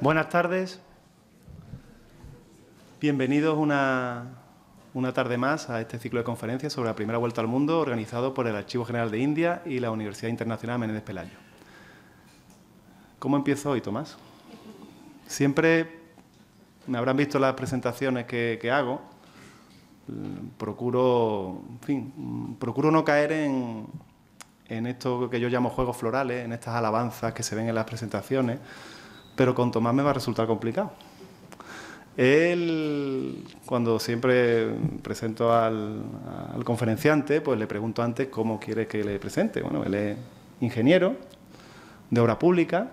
Buenas tardes. Bienvenidos una, tarde más a este ciclo de conferencias sobre la primera vuelta al mundo organizado por el Archivo General de India y la Universidad Internacional Menéndez Pelayo. ¿Cómo empiezo hoy, Tomás? Siempre me habrán visto las presentaciones que, hago. Procuro, procuro no caer en, en esto que yo llamo juegos florales, en estas alabanzas que se ven en las presentaciones pero con Tomás me va a resultar complicado. Él, cuando siempre presento al, conferenciante, pues le pregunto antes cómo quiere que le presente. Bueno, él es ingeniero de obra pública,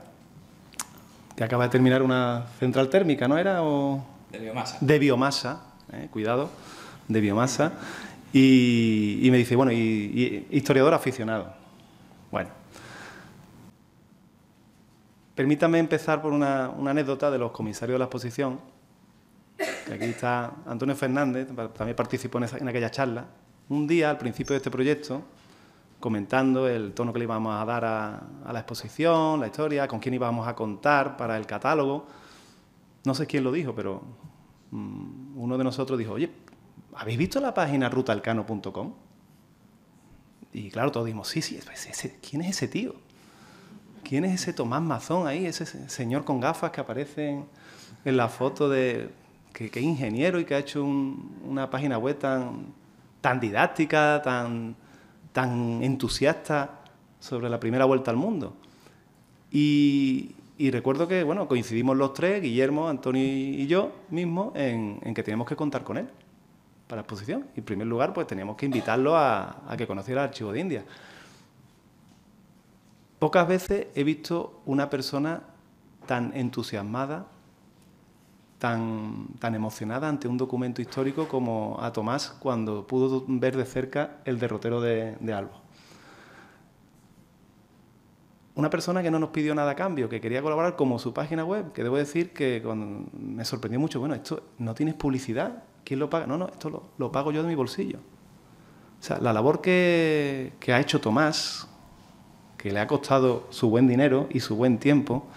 que acaba de terminar una central térmica, ¿no era? O... De biomasa. De biomasa, eh, cuidado, de biomasa. Y, me dice, bueno, y historiador aficionado. Bueno, Permítanme empezar por una, anécdota de los comisarios de la exposición, aquí está Antonio Fernández, también participó en, aquella charla. Un día, al principio de este proyecto, comentando el tono que le íbamos a dar a, la exposición, la historia, con quién íbamos a contar para el catálogo. No sé quién lo dijo, pero mm, uno de nosotros dijo, oye, ¿habéis visto la página rutalcano.com? Y claro, todos dijimos, sí, sí, ¿quién es ese tío? ¿quién es ese Tomás Mazón ahí? Ese señor con gafas que aparece en, la foto de que, es ingeniero y que ha hecho una página web tan, tan didáctica, tan, tan entusiasta sobre la primera vuelta al mundo. Y, recuerdo que, bueno, coincidimos los tres, Guillermo, Antonio y yo mismo, en, que teníamos que contar con él para la exposición. Y en primer lugar, pues teníamos que invitarlo a, a que conociera el Archivo de India. Pocas veces he visto una persona tan entusiasmada, tan, tan emocionada ante un documento histórico como a Tomás cuando pudo ver de cerca el derrotero de, de Una persona que no nos pidió nada a cambio, que quería colaborar como su página web, que debo decir que me sorprendió mucho, bueno, esto no tienes publicidad, ¿quién lo paga? No, no, esto lo, pago yo de mi bolsillo. O sea, la labor que ha hecho Tomás que le ha costado su buen dinero y su buen tiempo.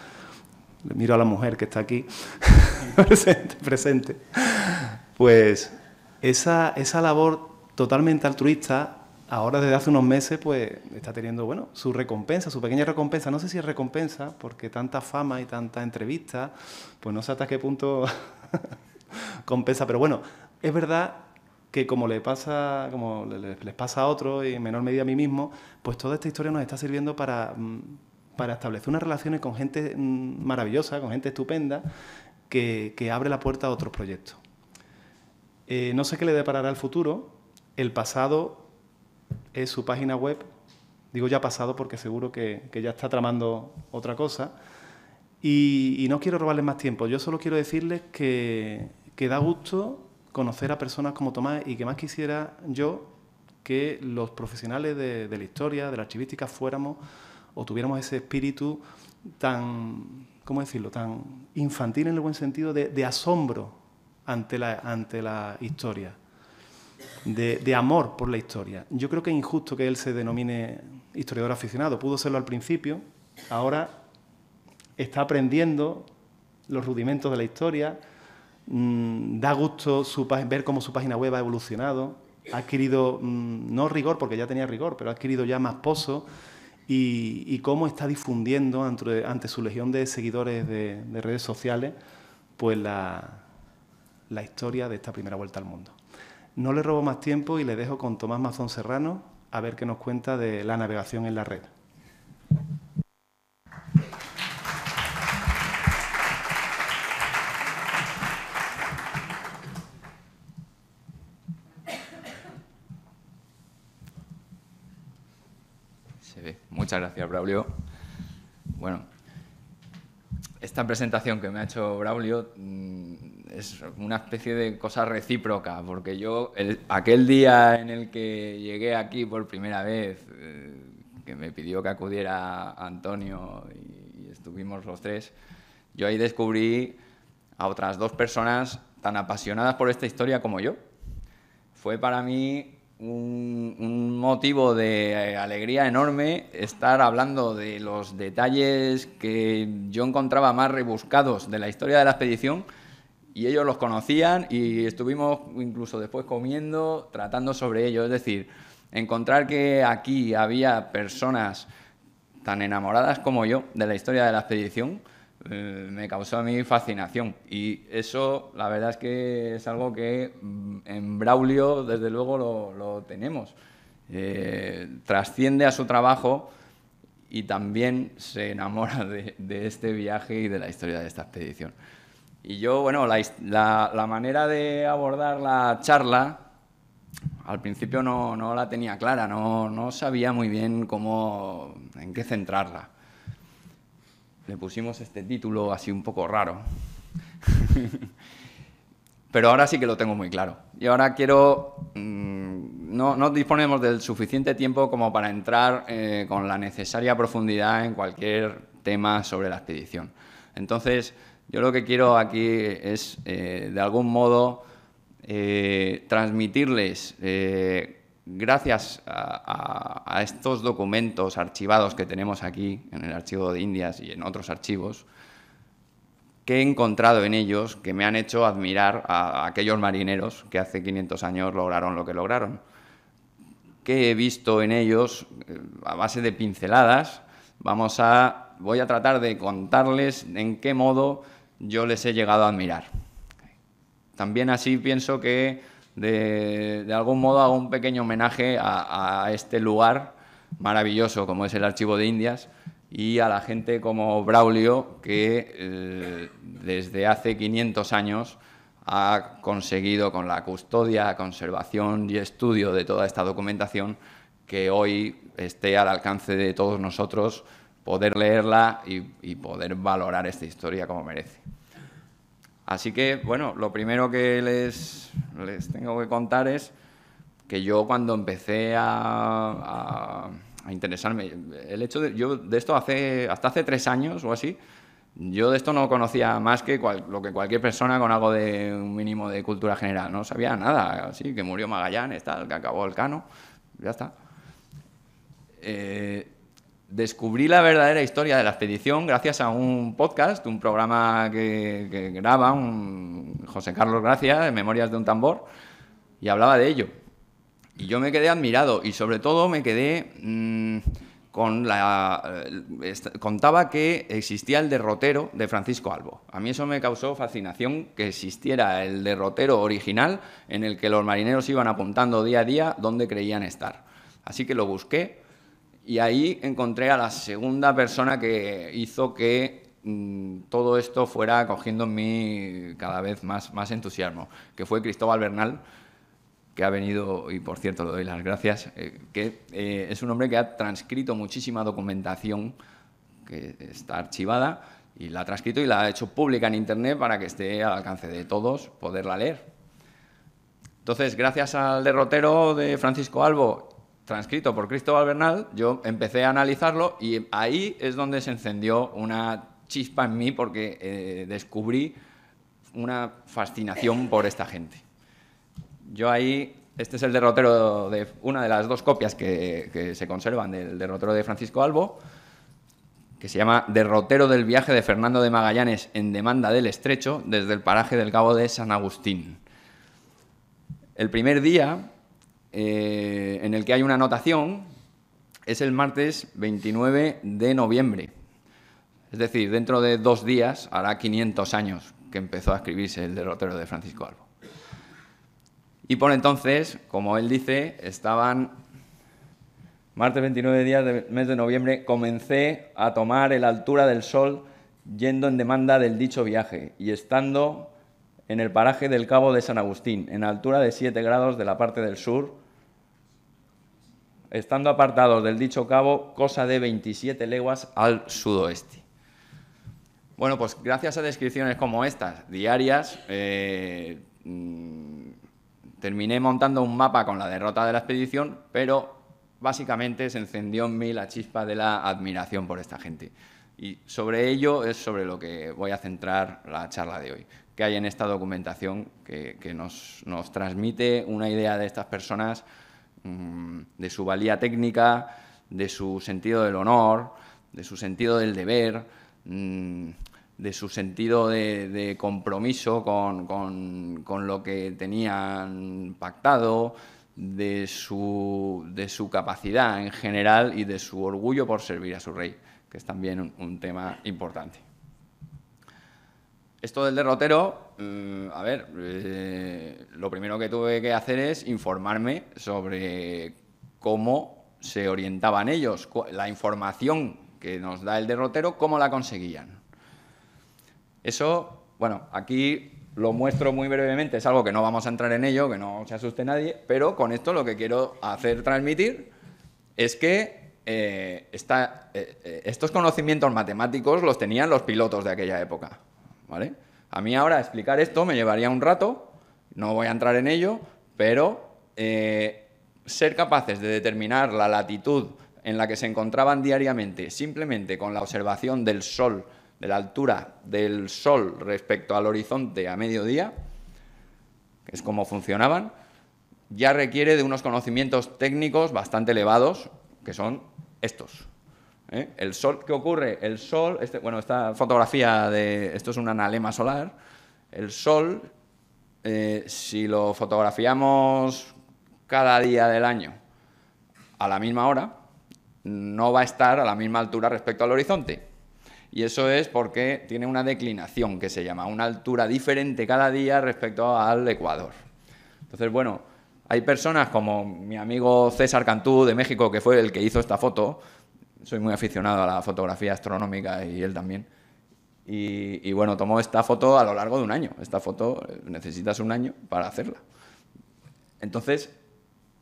Le miro a la mujer que está aquí, presente, presente. Pues esa, esa labor totalmente altruista ahora desde hace unos meses pues está teniendo bueno su recompensa, su pequeña recompensa. No sé si es recompensa porque tanta fama y tanta entrevista, pues no sé hasta qué punto compensa. Pero bueno, es verdad que como le pasa, como les pasa a otros y en menor medida a mí mismo, pues toda esta historia nos está sirviendo para, mm, establecer unas relaciones con gente mm, maravillosa, con gente estupenda, que, abre la puerta a otros proyectos. Eh, no sé qué le deparará el futuro. El pasado es su página web. Digo ya pasado porque seguro que, ya está tramando otra cosa. Y, no quiero robarles más tiempo. Yo solo quiero decirles que, que da gusto conocer a personas como Tomás y que más quisiera yo que los profesionales de, la historia, de la archivística, fuéramos o tuviéramos ese espíritu tan, ¿cómo decirlo?, tan infantil en el buen sentido de, asombro ante la, ante la historia, de, de, amor por la historia. Yo creo que es injusto que él se denomine historiador aficionado, pudo serlo al principio, ahora está aprendiendo los rudimentos de la historia, Mm, da gusto su, ver cómo su página web ha evolucionado, ha adquirido, mm, no rigor porque ya tenía rigor, pero ha adquirido ya más pozo y, cómo está difundiendo ante, su legión de seguidores de, redes sociales pues la, la historia de esta primera vuelta al mundo. No le robo más tiempo y le dejo con Tomás Mazón Serrano a ver qué nos cuenta de la navegación en la red. Muchas gracias, Braulio. Bueno, esta presentación que me ha hecho Braulio mm, es una especie de cosa recíproca, porque yo aquel día en el que llegué aquí por primera vez, eh, que me pidió que acudiera Antonio y estuvimos los tres, yo ahí descubrí a otras dos personas tan apasionadas por esta historia como yo. Fue para mí un, motivo de eh, alegría enorme estar hablando de los detalles que yo encontraba más rebuscados de la historia de la expedición y ellos los conocían y estuvimos incluso después comiendo, tratando sobre ello. Es decir, encontrar que aquí había personas tan enamoradas como yo de la historia de la expedición eh, me causó a mí fascinación. Y eso, la verdad es que es algo que mm, en Braulio, desde luego, lo, tenemos. Eh, trasciende a su trabajo y también se enamora de, este viaje y de la historia de esta expedición. Y yo, bueno, la, manera de abordar la charla, al principio no, la tenía clara, no, no, sabía muy bien cómo, en qué centrarla le pusimos este título así un poco raro. Pero ahora sí que lo tengo muy claro. Y ahora quiero... Mm, no, disponemos del suficiente tiempo como para entrar eh, con la necesaria profundidad en cualquier tema sobre la expedición. Entonces, yo lo que quiero aquí es, eh, de algún modo, eh, transmitirles gracias a, estos documentos archivados que tenemos aquí, en el archivo de Indias y en otros archivos, que he encontrado en ellos que me han hecho admirar a, aquellos marineros que hace 500 años lograron lo que lograron. Qué he visto en ellos, eh, a base de pinceladas, vamos a, voy a tratar de contarles en qué modo yo les he llegado a admirar. También así pienso que de, algún modo hago un pequeño homenaje a, este lugar maravilloso como es el Archivo de Indias y a la gente como Braulio que eh, desde hace 500 años ha conseguido con la custodia, conservación y estudio de toda esta documentación que hoy esté al alcance de todos nosotros poder leerla y poder valorar esta historia como merece. Así que, bueno, lo primero que les, tengo que contar es que yo cuando empecé a, interesarme, el hecho de, yo de esto hace, hasta hace tres años o así, yo de esto no conocía más que lo que cualquier persona con algo de un mínimo de cultura general. No sabía nada, así que murió Magallanes, tal, que acabó el cano, ya está. Eh, descubrí la verdadera historia de la expedición gracias a un podcast, un programa que, graba un José Carlos Gracia, Memorias de un Tambor, y hablaba de ello. Y yo me quedé admirado y sobre todo me quedé mm, con la... Eh, contaba que existía el derrotero de Francisco Albo. A mí eso me causó fascinación que existiera el derrotero original en el que los marineros iban apuntando día a día dónde creían estar. Así que lo busqué y ahí encontré a la segunda persona que hizo que mm, todo esto fuera cogiendo en mí cada vez más, más entusiasmo, que fue Cristóbal Bernal, que ha venido, y por cierto le doy las gracias, eh, que eh, es un hombre que ha transcrito muchísima documentación que está archivada y la ha transcrito y la ha hecho pública en Internet para que esté al alcance de todos poderla leer. Entonces, gracias al derrotero de Francisco Albo transcrito por Cristóbal Bernal, yo empecé a analizarlo y ahí es donde se encendió una chispa en mí porque eh, descubrí una fascinación por esta gente. Yo ahí, este es el derrotero de una de las dos copias que se conservan del derrotero de Francisco Albo, que se llama Derrotero del viaje de Fernando de Magallanes en demanda del estrecho desde el paraje del Cabo de San Agustín. El primer día eh, en el que hay una anotación, es el martes 29 de noviembre. Es decir, dentro de dos días hará 500 años que empezó a escribirse el derrotero de Francisco Albo. Y por entonces, como él dice, estaban martes 29 días del mes de noviembre, comencé a tomar el altura del sol yendo en demanda del dicho viaje y estando en el paraje del Cabo de San Agustín, en altura de 7 grados de la parte del sur, estando apartados del dicho cabo cosa de 27 leguas al sudoeste. Bueno, pues gracias a descripciones como estas, diarias, eh, mm, terminé montando un mapa con la derrota de la expedición, pero básicamente se encendió en mí la chispa de la admiración por esta gente. Y sobre ello es sobre lo que voy a centrar la charla de hoy que hay en esta documentación que, nos, transmite una idea de estas personas, mm, de su valía técnica, de su sentido del honor, de su sentido del deber, mm, de su sentido de, compromiso con, lo que tenían pactado, de su, capacidad en general y de su orgullo por servir a su rey, que es también un tema importante. Esto del derrotero, mm, a ver, eh, lo primero que tuve que hacer es informarme sobre cómo se orientaban ellos, la información que nos da el derrotero, cómo la conseguían. Eso, bueno, aquí lo muestro muy brevemente, es algo que no vamos a entrar en ello, que no se asuste nadie, pero con esto lo que quiero hacer transmitir es que eh, eh, estos conocimientos matemáticos los tenían los pilotos de aquella época a mí ahora explicar esto me llevaría un rato, no voy a entrar en ello, pero eh, ser capaces de determinar la latitud en la que se encontraban diariamente simplemente con la observación del sol, de la altura del sol respecto al horizonte a mediodía, que es como funcionaban, ya requiere de unos conocimientos técnicos bastante elevados, que son estos. ¿eh? El sol, ¿qué ocurre? El sol, este, bueno, esta fotografía de, esto es un analema solar, el sol, eh, si lo fotografiamos cada día del año a la misma hora, no va a estar a la misma altura respecto al horizonte. Y eso es porque tiene una declinación que se llama, una altura diferente cada día respecto al ecuador. Entonces, bueno, hay personas como mi amigo César Cantú de México, que fue el que hizo esta foto, soy muy aficionado a la fotografía astronómica y él también. Y, bueno, tomó esta foto a lo largo de un año. Esta foto eh, necesitas un año para hacerla. Entonces,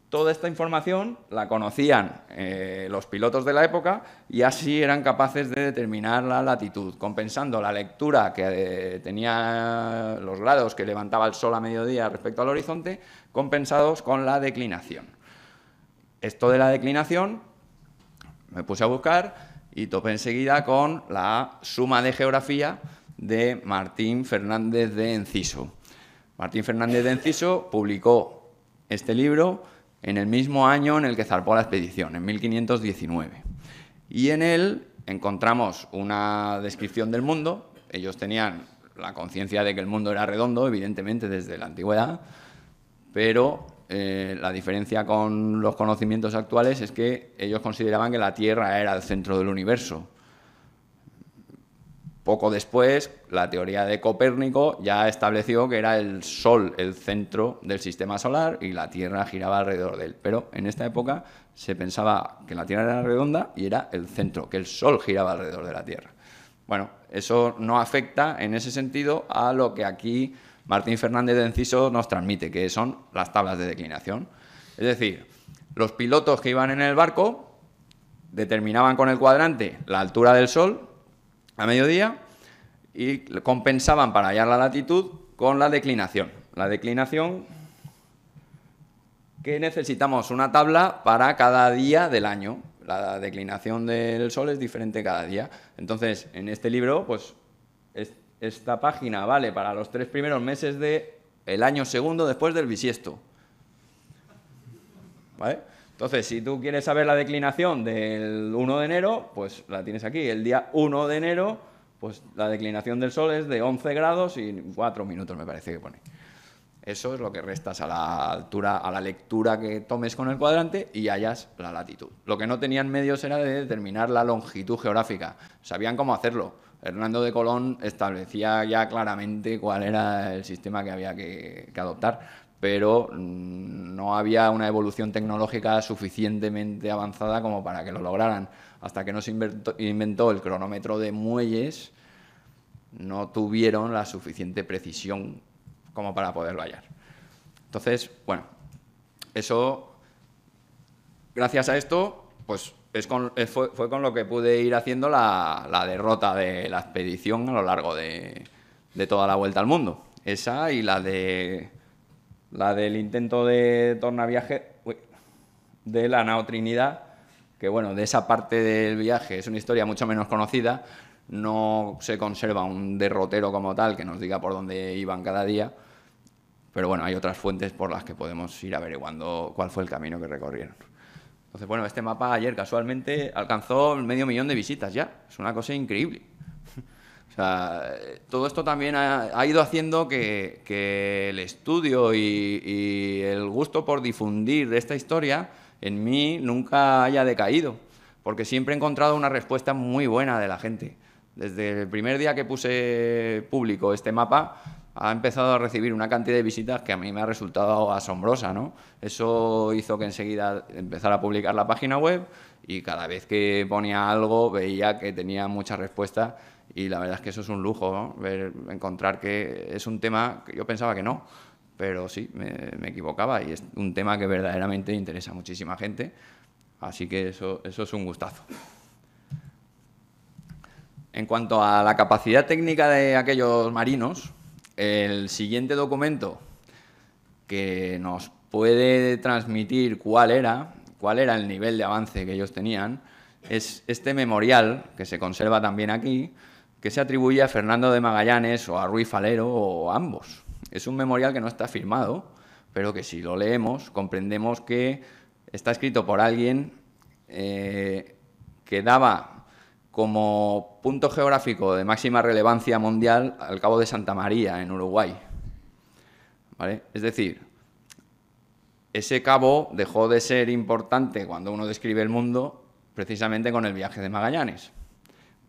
toda esta información la conocían eh, los pilotos de la época y así eran capaces de determinar la latitud, compensando la lectura que eh, tenía los grados que levantaba el sol a mediodía respecto al horizonte, compensados con la declinación. Esto de la declinación me puse a buscar y topé enseguida con la suma de geografía de Martín Fernández de Enciso. Martín Fernández de Enciso publicó este libro en el mismo año en el que zarpó la expedición, en 1519. Y en él encontramos una descripción del mundo. Ellos tenían la conciencia de que el mundo era redondo, evidentemente, desde la antigüedad, pero eh, la diferencia con los conocimientos actuales es que ellos consideraban que la Tierra era el centro del universo. Poco después, la teoría de Copérnico ya estableció que era el Sol el centro del sistema solar y la Tierra giraba alrededor de él. Pero en esta época se pensaba que la Tierra era redonda y era el centro, que el Sol giraba alrededor de la Tierra. Bueno, eso no afecta en ese sentido a lo que aquí Martín Fernández de Enciso nos transmite, que son las tablas de declinación. Es decir, los pilotos que iban en el barco determinaban con el cuadrante la altura del sol a mediodía y compensaban para hallar la latitud con la declinación. La declinación que necesitamos una tabla para cada día del año. La declinación del sol es diferente cada día. Entonces, en este libro, pues esta página vale para los tres primeros meses del el año segundo después del bisiesto. ¿Vale? Entonces, si tú quieres saber la declinación del 1 de enero, pues la tienes aquí. El día 1 de enero, pues la declinación del sol es de 11 grados y 4 minutos, me parece que pone. Eso es lo que restas a la altura, a la lectura que tomes con el cuadrante y hallas la latitud. Lo que no tenían medios era de determinar la longitud geográfica. Sabían cómo hacerlo Hernando de Colón establecía ya claramente cuál era el sistema que había que, adoptar, pero mm, no había una evolución tecnológica suficientemente avanzada como para que lo lograran. Hasta que no se inventó, inventó el cronómetro de muelles, no tuvieron la suficiente precisión como para poderlo hallar. Entonces, bueno, eso, gracias a esto, pues fue, con lo que pude ir haciendo la, derrota de la expedición a lo largo de, toda la vuelta al mundo. Esa y la de la del intento de tornaviaje de la Nao Trinidad, que bueno, de esa parte del viaje es una historia mucho menos conocida, no se conserva un derrotero como tal que nos diga por dónde iban cada día, pero bueno, hay otras fuentes por las que podemos ir averiguando cuál fue el camino que recorrieron. Entonces, bueno, este mapa ayer casualmente alcanzó medio millón de visitas ya. Es una cosa increíble. o sea, todo esto también ha, ido haciendo que, el estudio y, y, el gusto por difundir esta historia en mí nunca haya decaído, porque siempre he encontrado una respuesta muy buena de la gente. Desde el primer día que puse público este mapa, ha empezado a recibir una cantidad de visitas que a mí me ha resultado asombrosa, ¿no? Eso hizo que enseguida empezara a publicar la página web y cada vez que ponía algo veía que tenía muchas respuestas. y la verdad es que eso es un lujo, encontrar que es un tema que yo pensaba que no, pero sí, me, equivocaba y es un tema que verdaderamente interesa a muchísima gente, así que eso, eso es un gustazo. En cuanto a la capacidad técnica de aquellos marinos, el siguiente documento que nos puede transmitir cuál era, cuál era el nivel de avance que ellos tenían, es este memorial que se conserva también aquí, que se atribuye a Fernando de Magallanes o a Ruiz Falero o a ambos. Es un memorial que no está firmado, pero que si lo leemos comprendemos que está escrito por alguien eh, que daba como punto geográfico de máxima relevancia mundial al Cabo de Santa María, en Uruguay. ¿Vale? Es decir, ese cabo dejó de ser importante cuando uno describe el mundo precisamente con el viaje de Magallanes,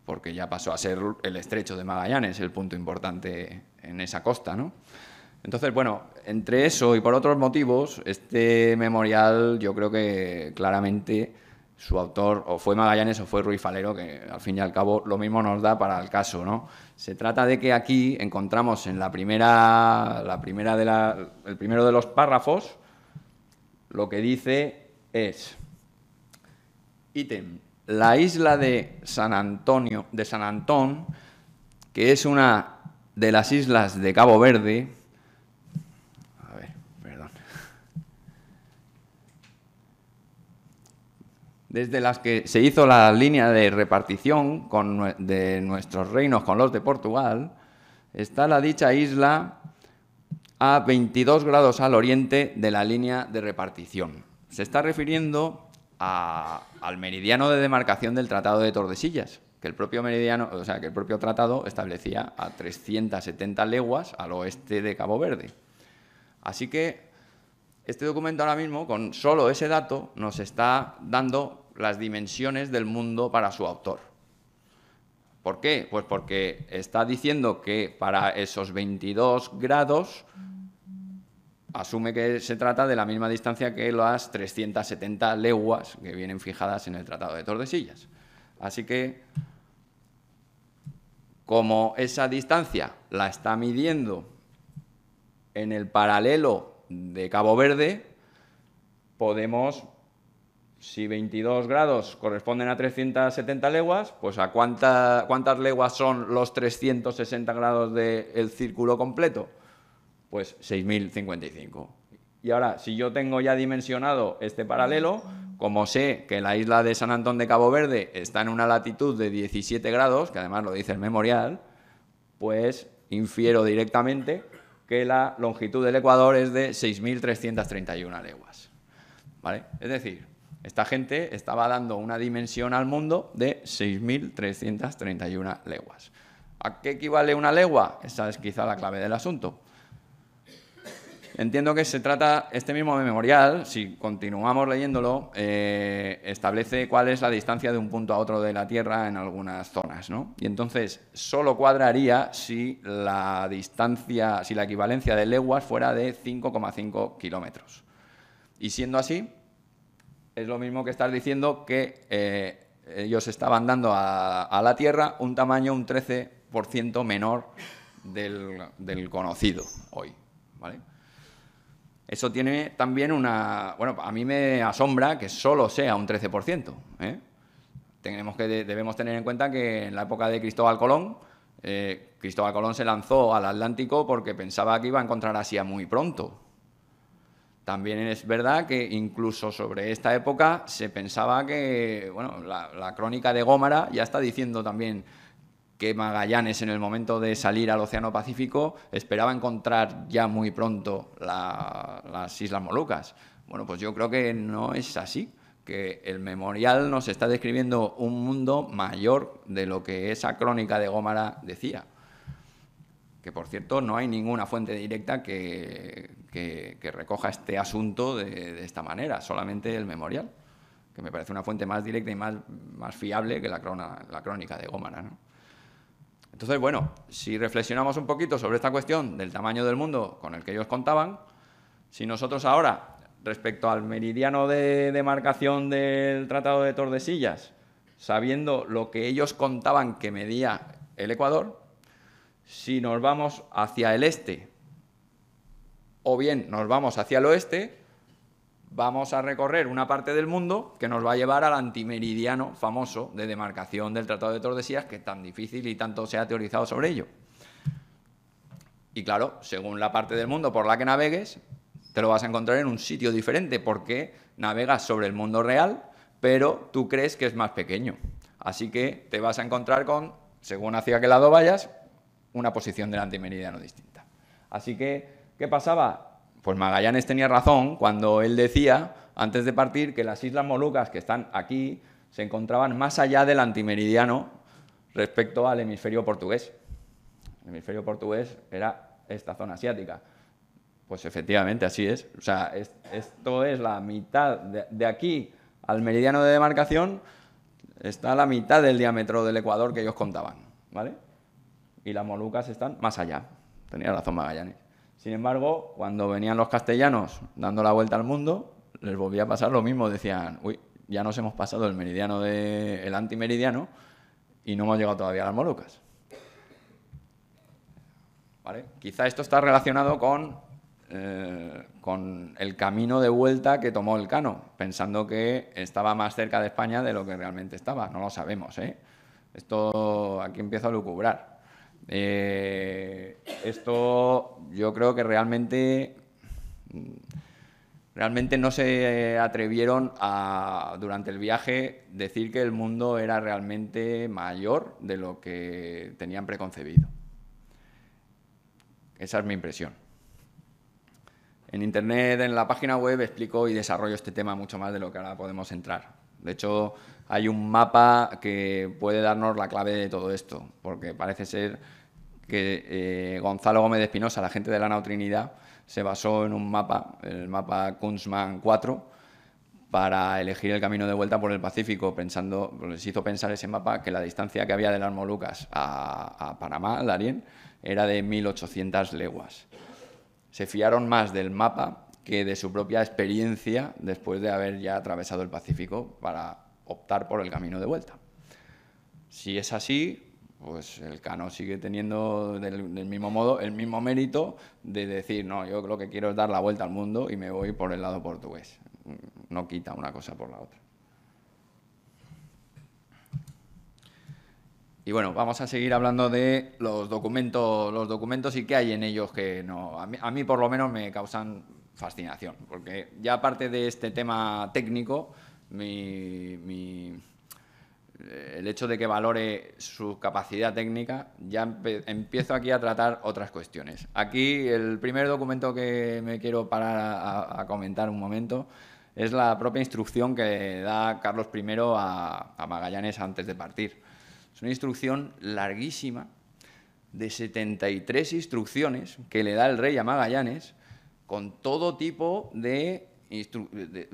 porque ya pasó a ser el estrecho de Magallanes el punto importante en esa costa. Entonces, bueno, entre eso y por otros motivos, este memorial yo creo que claramente su autor o fue Magallanes o fue Ruiz Falero, que al fin y al cabo lo mismo nos da para el caso. ¿no? Se trata de que aquí encontramos en la primera, la primera de la, el primero de los párrafos lo que dice es, ítem, la isla de San Antonio, de San Antón, que es una de las islas de Cabo Verde, desde las que se hizo la línea de repartición de nuestros reinos con los de Portugal, está la dicha isla a 22 grados al oriente de la línea de repartición. Se está refiriendo al meridiano de demarcación del Tratado de Tordesillas, que el propio meridiano, o sea, que el propio tratado establecía a 370 leguas al oeste de Cabo Verde. Así que este documento ahora mismo, con solo ese dato, nos está dando las dimensiones del mundo para su autor. ¿Por qué? Pues porque está diciendo que para esos 22 grados asume que se trata de la misma distancia que las 370 leguas que vienen fijadas en el Tratado de Tordesillas. Así que, como esa distancia la está midiendo en el paralelo de Cabo Verde, podemos si 22 grados corresponden a 370 leguas, pues ¿a cuántas leguas son los 360 grados del círculo completo? Pues 6.055. Y ahora, si yo tengo ya dimensionado este paralelo, como sé que la isla de San Antón de Cabo Verde está en una latitud de 17 grados, que además lo dice el memorial, pues infiero directamente que la longitud del Ecuador es de 6.331 leguas. ¿Vale? Es decir, esta gente estaba dando una dimensión al mundo de 6.331 leguas. ¿A qué equivale una legua? Esa es quizá la clave del asunto. Entiendo que se trata, este mismo memorial, si continuamos leyéndolo, eh, establece cuál es la distancia de un punto a otro de la Tierra en algunas zonas, ¿no? Y entonces solo cuadraría si la distancia, si la equivalencia de leguas fuera de 5,5 kilómetros. Y siendo así, es lo mismo que estar diciendo que eh, ellos estaban dando a, la Tierra un tamaño un 13% menor del, conocido hoy. Eso tiene también una... Bueno, a mí me asombra que solo sea un 13%. ¿eh? que, debemos tener en cuenta que en la época de Cristóbal Colón, eh, Cristóbal Colón se lanzó al Atlántico porque pensaba que iba a encontrar Asia muy pronto. También es verdad que incluso sobre esta época se pensaba que, bueno, la, crónica de Gómara ya está diciendo también que Magallanes en el momento de salir al Océano Pacífico esperaba encontrar ya muy pronto las Islas Molucas. Bueno, pues yo creo que no es así, que el memorial nos está describiendo un mundo mayor de lo que esa crónica de Gómara decía. Que por cierto, no hay ninguna fuente directa que, que, recoja este asunto de, esta manera, solamente el memorial, que me parece una fuente más directa y más, más fiable que la, la crónica de Gómara. Entonces, bueno, si reflexionamos un poquito sobre esta cuestión del tamaño del mundo con el que ellos contaban, si nosotros ahora, respecto al meridiano de demarcación del Tratado de Tordesillas, sabiendo lo que ellos contaban que medía el Ecuador, si nos vamos hacia el este o bien nos vamos hacia el oeste, vamos a recorrer una parte del mundo que nos va a llevar al antimeridiano famoso de demarcación del Tratado de Tordesillas, que es tan difícil y tanto se ha teorizado sobre ello. Y claro, según la parte del mundo por la que navegues, te lo vas a encontrar en un sitio diferente, porque navegas sobre el mundo real, pero tú crees que es más pequeño. Así que te vas a encontrar con, según hacia qué lado vayas, una posición del antimeridiano distinta. Así que ¿Qué pasaba? Pues Magallanes tenía razón cuando él decía, antes de partir, que las Islas Molucas que están aquí se encontraban más allá del antimeridiano respecto al hemisferio portugués. El hemisferio portugués era esta zona asiática. Pues efectivamente, así es. O sea, esto es la mitad de, aquí al meridiano de demarcación, está la mitad del diámetro del Ecuador que ellos contaban, ¿vale? Y las Molucas están más allá. Tenía razón Magallanes. Sin embargo, cuando venían los castellanos dando la vuelta al mundo, les volvía a pasar lo mismo. Decían, uy, ya nos hemos pasado el meridiano el antimeridiano y no hemos llegado todavía a las Molucas. ¿Vale? Quizá esto está relacionado con, eh, con el camino de vuelta que tomó el Cano, pensando que estaba más cerca de España de lo que realmente estaba. No lo sabemos. ¿eh? Esto aquí empieza a lucubrar. Eh, esto yo creo que realmente realmente no se atrevieron a durante el viaje decir que el mundo era realmente mayor de lo que tenían preconcebido. Esa es mi impresión. En internet, en la página web, explico y desarrollo este tema mucho más de lo que ahora podemos entrar. De hecho, hay un mapa que puede darnos la clave de todo esto, porque parece ser que eh, Gonzalo Gómez Espinosa, la gente de la Trinidad, se basó en un mapa, el mapa Kunzman 4, para elegir el camino de vuelta por el Pacífico, pensando, les hizo pensar ese mapa que la distancia que había de las Molucas a, a Panamá, Darien, era de 1800 leguas. Se fiaron más del mapa que de su propia experiencia después de haber ya atravesado el Pacífico para optar por el camino de vuelta. Si es así, pues el Cano sigue teniendo del, mismo modo el mismo mérito de decir, no, yo lo que quiero es dar la vuelta al mundo y me voy por el lado portugués. No quita una cosa por la otra. Y bueno, vamos a seguir hablando de los documentos, los documentos y qué hay en ellos que no, a mí por lo menos me causan fascinación, porque ya aparte de este tema técnico, eh, el hecho de que valore su capacidad técnica, ya empiezo aquí a tratar otras cuestiones. Aquí el primer documento que me quiero parar a, comentar un momento es la propia instrucción que da Carlos I a Magallanes antes de partir. Es una instrucción larguísima, de 73 instrucciones que le da el rey a Magallanes con todo tipo de,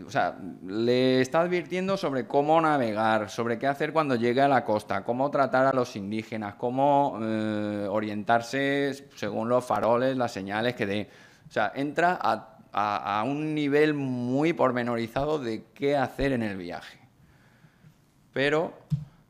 O sea, le está advirtiendo sobre cómo navegar, sobre qué hacer cuando llegue a la costa, cómo tratar a los indígenas, cómo eh, orientarse según los faroles, las señales que dé. O sea, entra a, un nivel muy pormenorizado de qué hacer en el viaje. Pero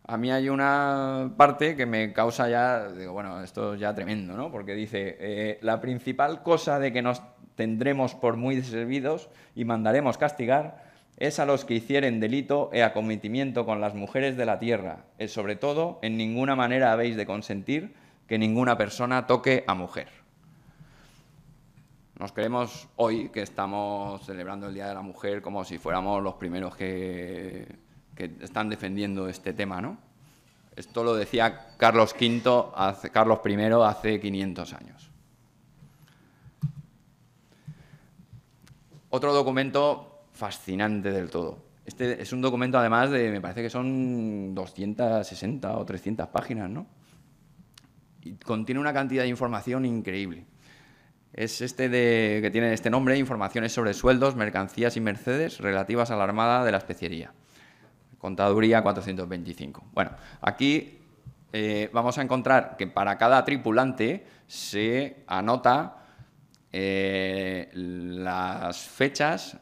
a mí hay una parte que me causa ya, digo, bueno, esto es ya tremendo, ¿no? Porque dice, eh, la principal cosa de que nos tendremos por muy deservidos y mandaremos castigar, es a los que hicieren delito e acometimiento con las mujeres de la tierra. y sobre todo, en ninguna manera habéis de consentir que ninguna persona toque a mujer. Nos creemos hoy que estamos celebrando el Día de la Mujer como si fuéramos los primeros que, están defendiendo este tema, ¿no? Esto lo decía Carlos V, Carlos I hace 500 años. Otro documento fascinante del todo. Este es un documento, además, de, me parece que son 260 o 300 páginas, ¿no? Y contiene una cantidad de información increíble. Es este de, que tiene este nombre, informaciones sobre sueldos, mercancías y mercedes relativas a la Armada de la Especiería. Contaduría 425. Bueno, aquí eh, vamos a encontrar que para cada tripulante se anota eh, las fechas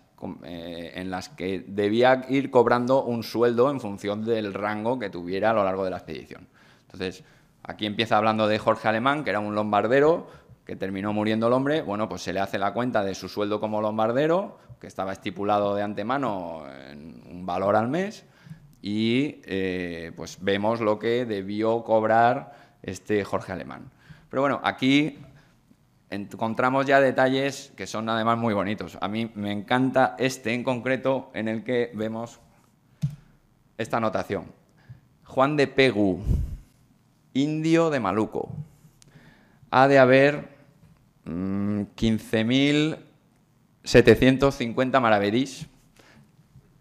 eh, en las que debía ir cobrando un sueldo en función del rango que tuviera a lo largo de la expedición. Entonces, aquí empieza hablando de Jorge Alemán, que era un lombardero, que terminó muriendo el hombre, bueno, pues se le hace la cuenta de su sueldo como lombardero, que estaba estipulado de antemano en un valor al mes, y eh, pues vemos lo que debió cobrar este Jorge Alemán. Pero bueno, aquí encontramos ya detalles que son además muy bonitos. A mí me encanta este en concreto en el que vemos esta anotación. Juan de Pegu, indio de Maluco. Ha de haber 15.750 mm, maravedís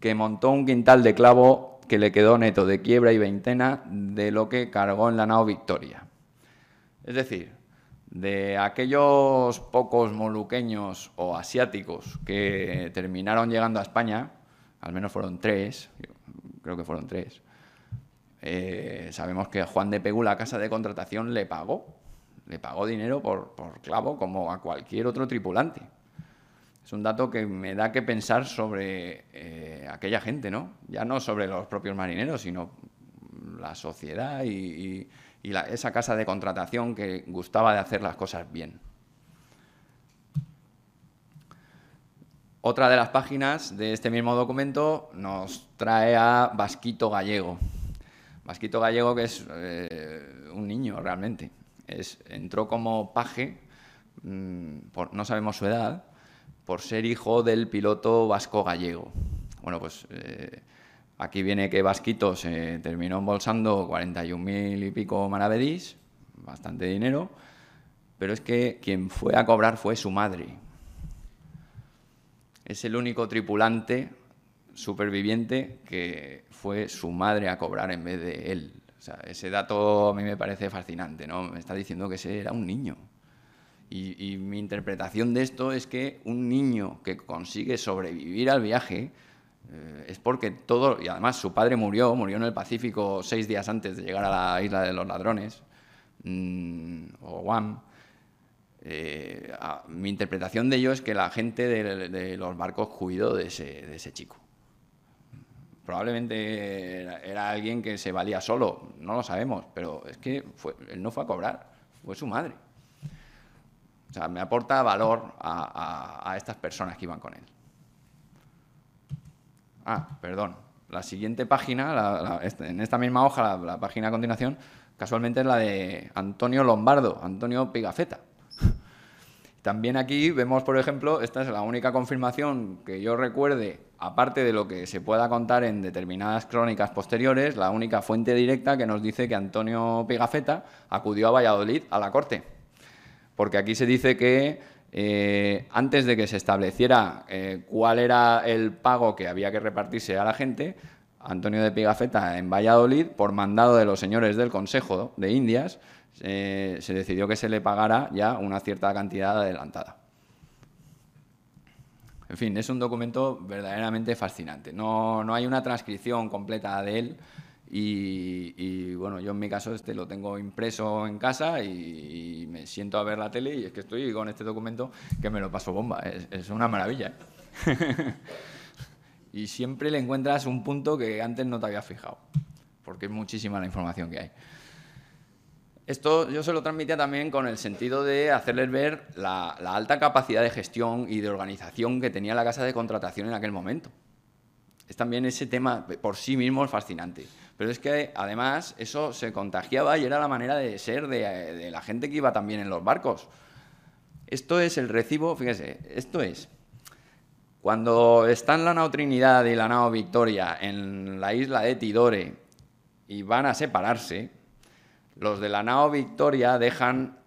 que montó un quintal de clavo que le quedó neto de quiebra y veintena de lo que cargó en la nao Victoria. Es decir, de aquellos pocos moluqueños o asiáticos que terminaron llegando a España, al menos fueron tres, creo que fueron tres, eh, sabemos que Juan de Pegu, la casa de contratación, le pagó, le pagó dinero por, clavo como a cualquier otro tripulante. Es un dato que me da que pensar sobre eh, aquella gente, ¿no? Ya no sobre los propios marineros, sino la sociedad y y esa casa de contratación que gustaba de hacer las cosas bien. Otra de las páginas de este mismo documento nos trae a Vasquito Gallego. Vasquito Gallego, que es eh, un niño realmente, es, entró como paje, mm, por, no sabemos su edad, por ser hijo del piloto vasco gallego. Bueno, pues eh, Aquí viene que Vasquito se terminó embolsando 41.000 y pico maravedís, bastante dinero, pero es que quien fue a cobrar fue su madre. Es el único tripulante superviviente que fue su madre a cobrar en vez de él. ese dato a mí me parece fascinante, ¿no? Me está diciendo que ese era un niño. y mi interpretación de esto es que un niño que consigue sobrevivir al viaje, eh, es porque todo, y además su padre murió, murió en el Pacífico seis días antes de llegar a la isla de los ladrones, mm, o Guam. Eh, mi interpretación de ello es que la gente de, los barcos cuidó de ese, chico. Probablemente era, alguien que se valía solo, no lo sabemos, pero es que él no fue a cobrar, fue su madre. O sea, me aporta valor a estas personas que iban con él. Ah, perdón. La siguiente página, este, en esta misma hoja, la, página a continuación, casualmente es la de Antonio Lombardo, Antonio Pigafetta. También aquí vemos, por ejemplo, esta es la única confirmación que yo recuerde, aparte de lo que se pueda contar en determinadas crónicas posteriores, la única fuente directa que nos dice que Antonio Pigafetta acudió a Valladolid a la corte. Porque aquí se dice que eh, antes de que se estableciera eh, cuál era el pago que había que repartirse a la gente, Antonio de Pigafetta en Valladolid, por mandado de los señores del Consejo de Indias, eh, se decidió que se le pagara ya una cierta cantidad adelantada. En fin, es un documento verdaderamente fascinante. no hay una transcripción completa de él. Y, bueno, yo en mi caso este lo tengo impreso en casa y, me siento a ver la tele y es que estoy con este documento que me lo paso bomba. Es, una maravilla. ¿eh? y siempre le encuentras un punto que antes no te había fijado, porque es muchísima la información que hay. Esto yo se lo transmitía también con el sentido de hacerles ver la alta capacidad de gestión y de organización que tenía la casa de contratación en aquel momento. Es también ese tema por sí mismo fascinante pero es que además eso se contagiaba y era la manera de ser eh, de, la gente que iba también en los barcos. Esto es el recibo, fíjese, esto es. Cuando están la nao Trinidad y la nao Victoria en la isla de Tidore y van a separarse, los de la nao Victoria dejan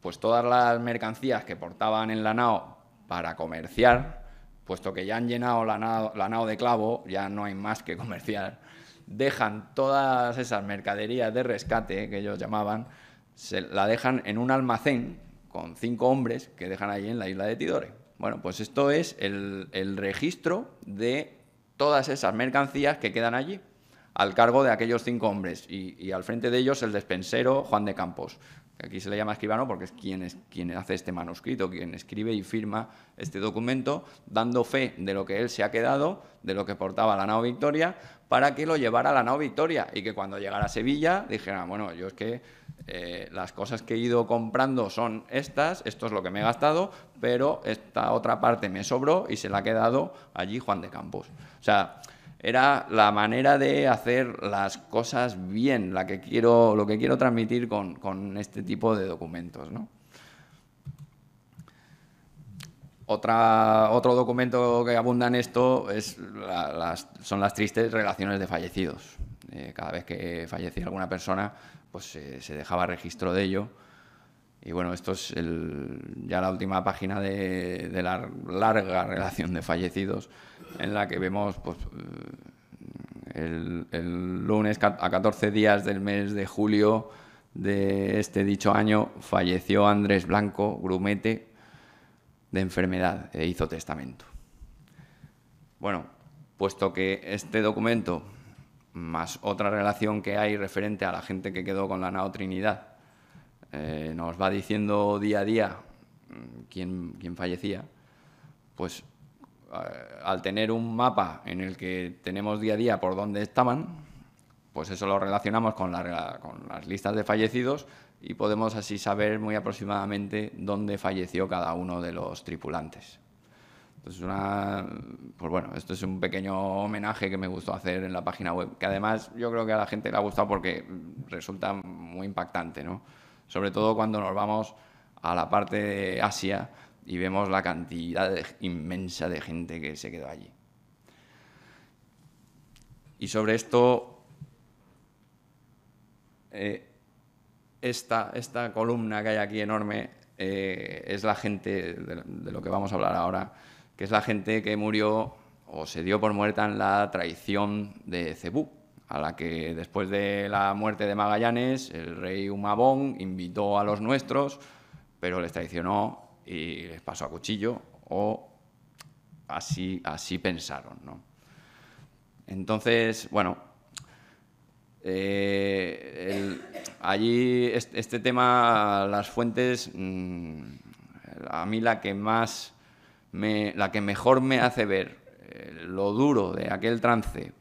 pues todas las mercancías que portaban en la nao para comerciar, puesto que ya han llenado la nao, la nao de clavo, ya no hay más que comerciar dejan todas esas mercaderías de rescate que ellos llamaban, se la dejan en un almacén con cinco hombres que dejan allí en la isla de Tidore. Bueno, pues esto es el, registro de todas esas mercancías que quedan allí al cargo de aquellos cinco hombres y, al frente de ellos el despensero Juan de Campos aquí se le llama escribano porque es quien, es quien hace este manuscrito, quien escribe y firma este documento, dando fe de lo que él se ha quedado, de lo que portaba la nao Victoria, para que lo llevara la nao Victoria y que cuando llegara a Sevilla dijera, bueno, yo es que eh, las cosas que he ido comprando son estas, esto es lo que me he gastado, pero esta otra parte me sobró y se la ha quedado allí Juan de Campos. O sea, era la manera de hacer las cosas bien, la que lo que quiero transmitir con, este tipo de documentos. otro documento que abunda en esto es son las tristes relaciones de fallecidos. Eh, cada vez que fallecía alguna persona, pues se dejaba registro de ello. Y bueno, esto es ya la última página de la larga relación de fallecidos en la que vemos pues, el, lunes a 14 días del mes de julio de este dicho año falleció Andrés Blanco Grumete de enfermedad e hizo testamento. Bueno, puesto que este documento, más otra relación que hay referente a la gente que quedó con la naotrinidad, Trinidad eh, nos va diciendo día a día mm, quién, quién fallecía, pues eh, al tener un mapa en el que tenemos día a día por dónde estaban, pues eso lo relacionamos con, las listas de fallecidos y podemos así saber muy aproximadamente dónde falleció cada uno de los tripulantes. Entonces, pues bueno, esto es un pequeño homenaje que me gustó hacer en la página web, que además yo creo que a la gente le ha gustado porque resulta muy impactante, ¿no? Sobre todo cuando nos vamos a la parte de Asia, y vemos la cantidad inmensa de gente que se quedó allí. Y sobre esto, eh, esta, columna que hay aquí enorme eh, es la gente, de, de lo que vamos a hablar ahora, que es la gente que murió o se dio por muerta en la traición de Cebú, a la que después de la muerte de Magallanes, el rey Humabón invitó a los nuestros, pero les traicionó y les pasó a cuchillo o así, así pensaron. ¿no? Entonces, bueno, eh, allí este, tema, las fuentes, mm, a mí la que más, me, la que mejor me hace ver eh, lo duro de aquel trance,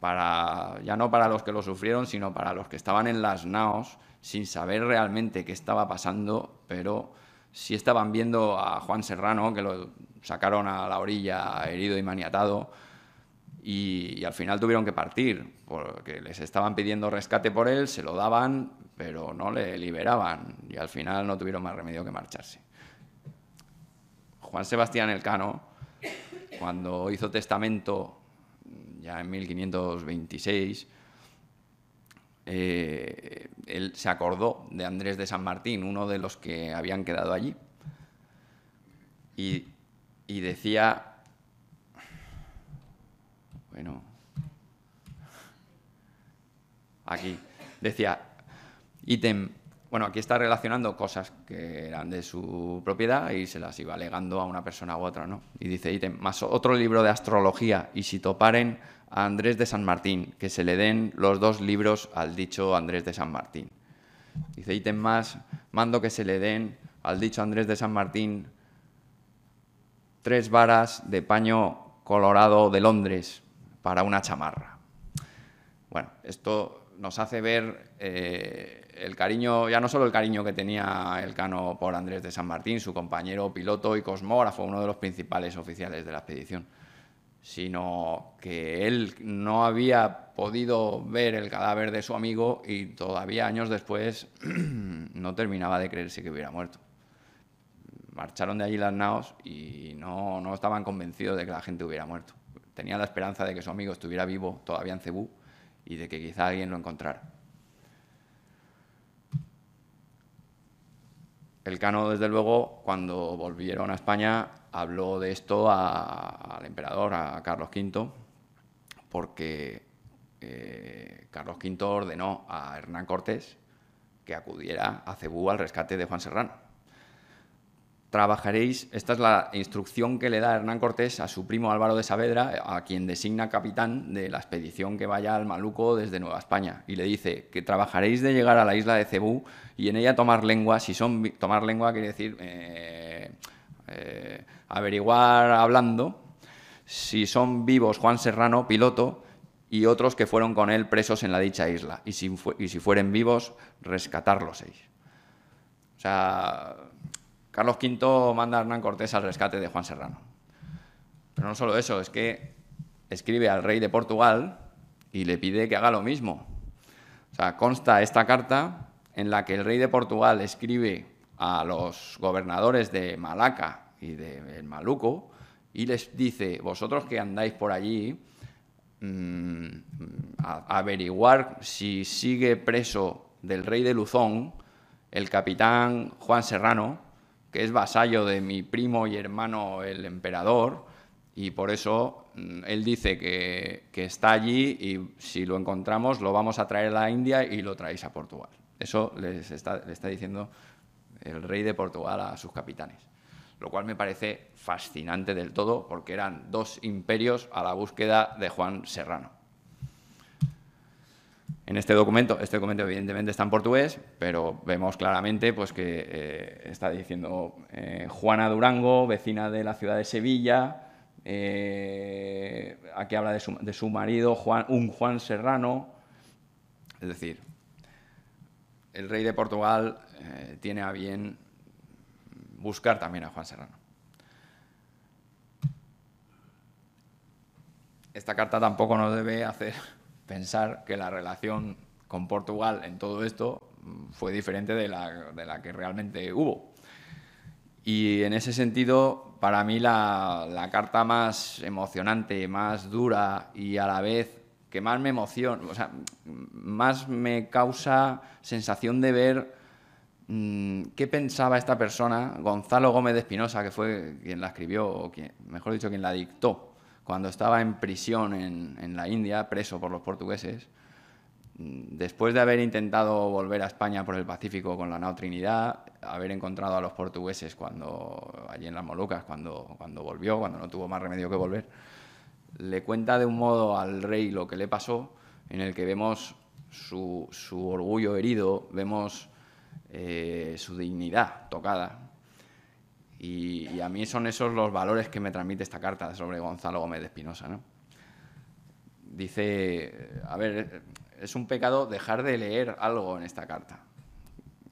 para, ya no para los que lo sufrieron, sino para los que estaban en las naos sin saber realmente qué estaba pasando, pero sí estaban viendo a Juan Serrano, que lo sacaron a la orilla herido y maniatado, y, al final tuvieron que partir, porque les estaban pidiendo rescate por él, se lo daban, pero no le liberaban, y al final no tuvieron más remedio que marcharse. Juan Sebastián Elcano, cuando hizo testamento, ya en 1526, él se acordó de Andrés de San Martín, uno de los que habían quedado allí, y, decía, bueno, aquí, decía, ítem, bueno, aquí está relacionando cosas que eran de su propiedad y se las iba legando a una persona u otra, ¿no? Y dice, ítem, más otro libro de astrología, y si toparen a Andrés de San Martín, que se le den los dos libros al dicho Andrés de San Martín. Dice, ítem más, mando que se le den al dicho Andrés de San Martín tres varas de paño colorado de Londres para una chamarra. Bueno, esto nos hace ver eh, el cariño, ya no solo el cariño que tenía el Cano por Andrés de San Martín, su compañero piloto y cosmógrafo, uno de los principales oficiales de la expedición, sino que él no había podido ver el cadáver de su amigo y todavía años después no terminaba de creerse que hubiera muerto. Marcharon de allí las naos y no, no estaban convencidos de que la gente hubiera muerto. Tenían la esperanza de que su amigo estuviera vivo todavía en Cebú y de que quizá alguien lo encontrara. El Cano, desde luego, cuando volvieron a España, habló de esto al emperador, a Carlos V, porque eh, Carlos V ordenó a Hernán Cortés que acudiera a Cebú al rescate de Juan Serrano. Trabajaréis, esta es la instrucción que le da Hernán Cortés a su primo Álvaro de Saavedra, a quien designa capitán de la expedición que vaya al Maluco desde Nueva España, y le dice que trabajaréis de llegar a la isla de Cebú y en ella tomar lengua, si son tomar lengua quiere decir eh, eh, averiguar hablando si son vivos Juan Serrano, piloto, y otros que fueron con él presos en la dicha isla, y si, y si fueren vivos, rescatarlos O sea, Carlos V manda a Hernán Cortés al rescate de Juan Serrano. Pero no solo eso, es que escribe al rey de Portugal y le pide que haga lo mismo. O sea, consta esta carta en la que el rey de Portugal escribe a los gobernadores de Malaca y de maluco, y les dice, vosotros que andáis por allí, mm, a, averiguar si sigue preso del rey de Luzón el capitán Juan Serrano, que es vasallo de mi primo y hermano el emperador, y por eso mm, él dice que, está allí y si lo encontramos lo vamos a traer a la India y lo traéis a Portugal. Eso les le está diciendo el rey de Portugal a sus capitanes lo cual me parece fascinante del todo porque eran dos imperios a la búsqueda de Juan Serrano. En este documento, este documento evidentemente está en portugués, pero vemos claramente pues, que eh, está diciendo eh, Juana Durango, vecina de la ciudad de Sevilla, eh, aquí habla de su, marido, Juan, un Juan Serrano, es decir, el rey de Portugal tiene a bien buscar también a Juan Serrano. Esta carta tampoco nos debe hacer pensar que la relación con Portugal en todo esto mm, fue diferente de la, que realmente hubo. Y en ese sentido, para mí la, la, carta más emocionante, más dura y a la vez que más me emociona, o sea, más me causa sensación de ver Mm, ¿Qué pensaba esta persona, Gonzalo Gómez de Espinosa, que fue quien la escribió, o mejor dicho, quien la dictó, cuando estaba en prisión en, la India, preso por los portugueses, mm, después de haber intentado volver a España por el Pacífico con la Nao Trinidad, haber encontrado a los portugueses cuando, allí en las Molucas, cuando, cuando volvió, cuando no tuvo más remedio que volver, le cuenta de un modo al rey lo que le pasó, en el que vemos su orgullo herido, vemos eh, su dignidad tocada. Y, a mí son esos los valores que me transmite esta carta sobre Gonzalo Gómez de Espinosa. ¿no? Dice, a ver, es un pecado dejar de leer algo en esta carta.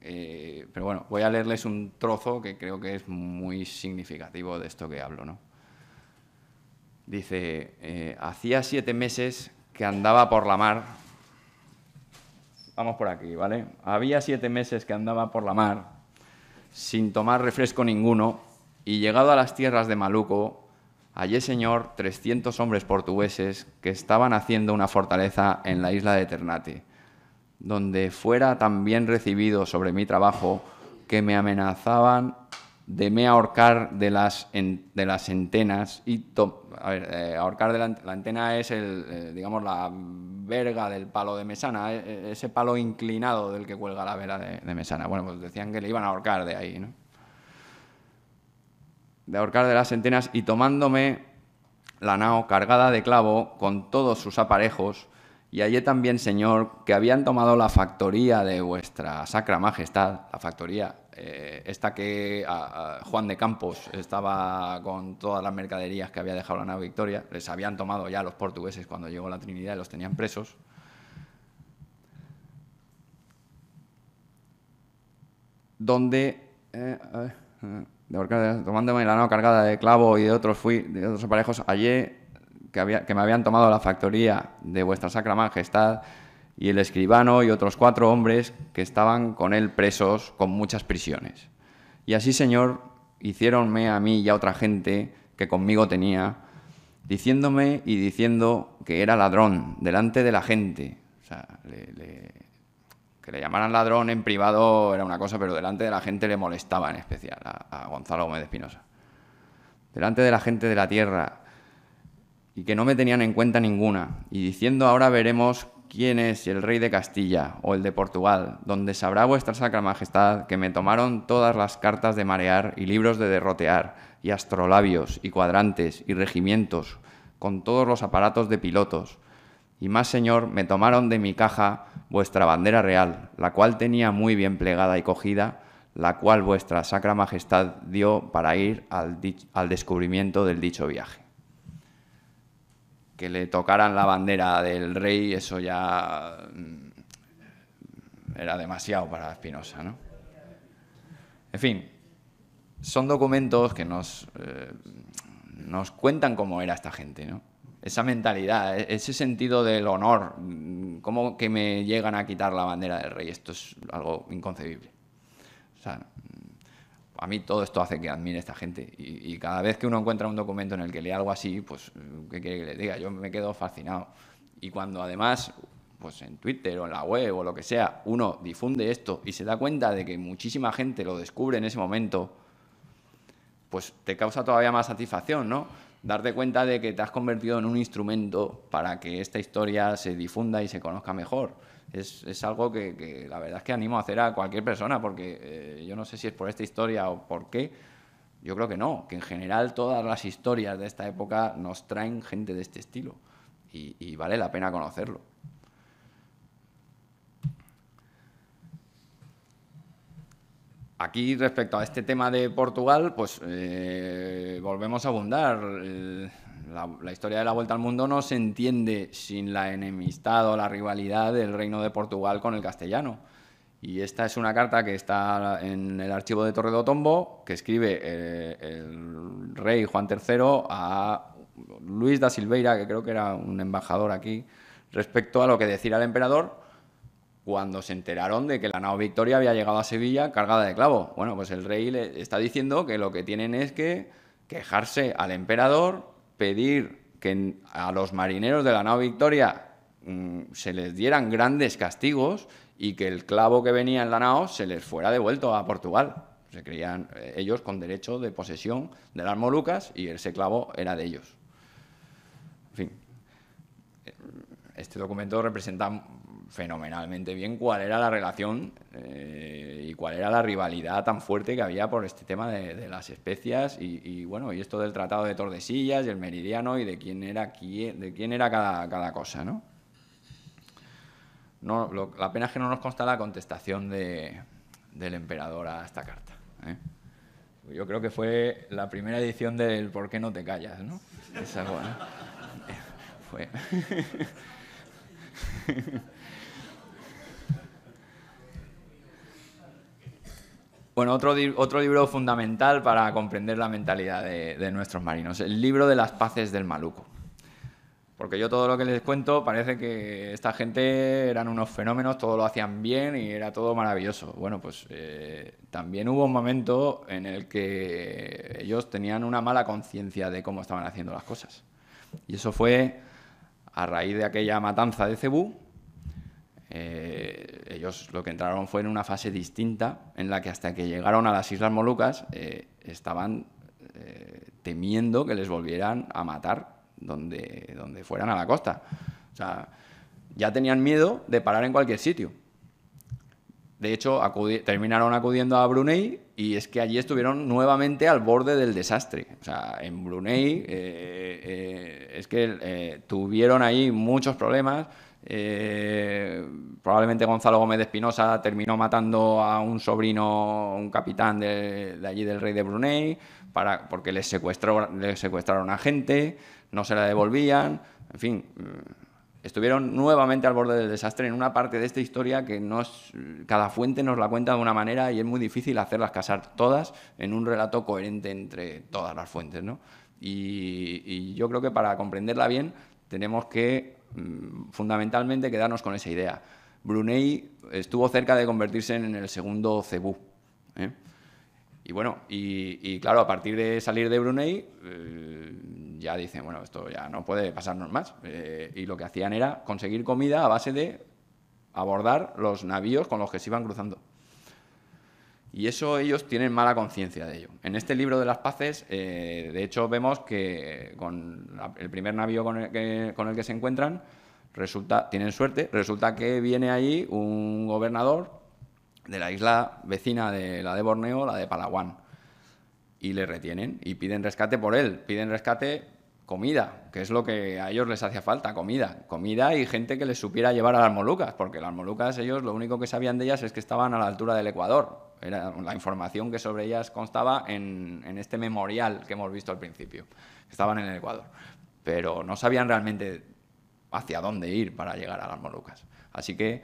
Eh, pero bueno, voy a leerles un trozo que creo que es muy significativo de esto que hablo. ¿no? Dice, eh, hacía siete meses que andaba por la mar vamos por aquí, ¿vale? Había siete meses que andaba por la mar, sin tomar refresco ninguno, y llegado a las tierras de Maluco, hallé, señor, 300 hombres portugueses que estaban haciendo una fortaleza en la isla de Ternate, donde fuera tan bien recibido sobre mi trabajo que me amenazaban de me ahorcar de las, de las antenas y eh, ahorcar de la, antena es el, eh, digamos la verga del palo de mesana, e, e, ese palo inclinado del que cuelga la vela de, mesana. Bueno, pues decían que le iban a ahorcar de ahí, ¿no? De ahorcar de las antenas y tomándome la nao cargada de clavo con todos sus aparejos, y hallé también, Señor, que habían tomado la factoría de vuestra Sacra Majestad, la factoría, eh, esta que a, Juan de Campos estaba con todas las mercaderías que había dejado la nave Victoria, les habían tomado ya los portugueses cuando llegó la Trinidad y los tenían presos. Donde, eh, eh, tomándome la nave cargada de clavo y de otros, fui, de otros aparejos, hallé que, me habían tomado la factoría de vuestra Sacra Majestad y el escribano y otros cuatro hombres que estaban con él presos con muchas prisiones. Y así, Señor, hiciéronme a mí y a otra gente que conmigo tenía, diciéndome y diciendo que era ladrón delante de la gente. que le llamaran ladrón en privado era una cosa, pero delante de la gente le molestaba en especial a, a Gonzalo Gómez Espinosa. Delante de la gente de la tierra y que no me tenían en cuenta ninguna, y diciendo ahora veremos quién es el rey de Castilla o el de Portugal, donde sabrá vuestra sacra majestad que me tomaron todas las cartas de marear y libros de derrotear, y astrolabios, y cuadrantes, y regimientos, con todos los aparatos de pilotos. Y más, señor, me tomaron de mi caja vuestra bandera real, la cual tenía muy bien plegada y cogida, la cual vuestra sacra majestad dio para ir al, al descubrimiento del dicho viaje que le tocaran la bandera del rey, eso ya mm, era demasiado para Espinosa. ¿no? En fin, son documentos que nos, eh, nos cuentan cómo era esta gente, ¿no? esa mentalidad, e-, ese sentido del honor, mm, cómo que me llegan a quitar la bandera del rey, esto es algo inconcebible. O sea, a mí todo esto hace que admire esta gente. Y, y, cada vez que uno encuentra un documento en el que lee algo así, pues, ¿qué quiere que le diga? Yo me quedo fascinado. Y cuando además, pues en Twitter o en la web o lo que sea, uno difunde esto y se da cuenta de que muchísima gente lo descubre en ese momento, pues te causa todavía más satisfacción, ¿no? Darte cuenta de que te has convertido en un instrumento para que esta historia se difunda y se conozca mejor es, algo que, la verdad es que animo a hacer a cualquier persona, porque eh, yo no sé si es por esta historia o por qué, yo creo que no, que en general todas las historias de esta época nos traen gente de este estilo y, vale la pena conocerlo. Aquí respecto a este tema de Portugal, pues eh, volvemos a abundar. Eh, la, historia de la Vuelta al Mundo no se entiende sin la enemistad o la rivalidad del Reino de Portugal con el castellano. Y esta es una carta que está en el archivo de Torre tombo que escribe eh, el rey Juan III a Luis da Silveira, que creo que era un embajador aquí, respecto a lo que decir al emperador cuando se enteraron de que la nao Victoria había llegado a Sevilla cargada de clavo. Bueno, pues el rey le está diciendo que lo que tienen es que quejarse al emperador pedir que a los marineros de la NAO Victoria mm, se les dieran grandes castigos y que el clavo que venía en la nao se les fuera devuelto a Portugal. Se creían eh, ellos con derecho de posesión de las Molucas y ese clavo era de ellos. En fin, eh, este documento representa fenomenalmente bien cuál era la relación eh, y cuál era la rivalidad tan fuerte que había por este tema de, las especias y, bueno y esto del tratado de Tordesillas y el meridiano y de quién era quién, de quién era cada, cada cosa no la pena es que no nos consta la contestación de, del emperador a esta carta ¿eh? yo creo que fue la primera edición del por qué no te callas no Esa, fue Bueno, otro, otro libro fundamental para comprender la mentalidad de, nuestros marinos, el libro de las paces del maluco. Porque yo todo lo que les cuento parece que esta gente eran unos fenómenos, todo lo hacían bien y era todo maravilloso. Bueno, pues eh, también hubo un momento en el que ellos tenían una mala conciencia de cómo estaban haciendo las cosas. Y eso fue a raíz de aquella matanza de Cebú, eh, ellos lo que entraron fue en una fase distinta en la que hasta que llegaron a las Islas Molucas eh, estaban eh, temiendo que les volvieran a matar donde, donde fueran a la costa. O sea, ya tenían miedo de parar en cualquier sitio. De hecho, terminaron acudiendo a Brunei y es que allí estuvieron nuevamente al borde del desastre. O sea, en Brunei es que tuvieron ahí muchos problemas eh, probablemente Gonzalo Gómez de Espinosa terminó matando a un sobrino, un capitán de, allí del rey de Brunei, para, porque le secuestraron a gente, no se la devolvían, en fin. Mm, estuvieron nuevamente al borde del desastre en una parte de esta historia que cada fuente nos la cuenta de una manera y es muy difícil hacerlas casar todas en un relato coherente entre todas las fuentes. y yo creo que para comprenderla bien tenemos que Mm, fundamentalmente quedarnos con esa idea. Brunei estuvo cerca de convertirse en el segundo Cebú. ¿eh? Y bueno, y, claro, a partir de salir de Brunei, eh, ya dicen, bueno, esto ya no puede pasarnos más. Eh, y lo que hacían era conseguir comida a base de abordar los navíos con los que se iban cruzando. Y eso ellos tienen mala conciencia de ello. En este libro de las paces, eh, de hecho, vemos que con el primer navío con el, que, se encuentran, resulta, tienen suerte, resulta que viene ahí un gobernador de la isla vecina de la de Borneo, la de Palawan, y le retienen y piden rescate por él, piden rescate comida, que es lo que a ellos les hacía falta, comida, comida y gente que les supiera llevar a las Molucas, porque las Molucas ellos lo único que sabían de ellas es que estaban a la altura del Ecuador, era la información que sobre ellas constaba en, este memorial que hemos visto al principio. Estaban en el Ecuador, pero no sabían realmente hacia dónde ir para llegar a las Molucas. Así que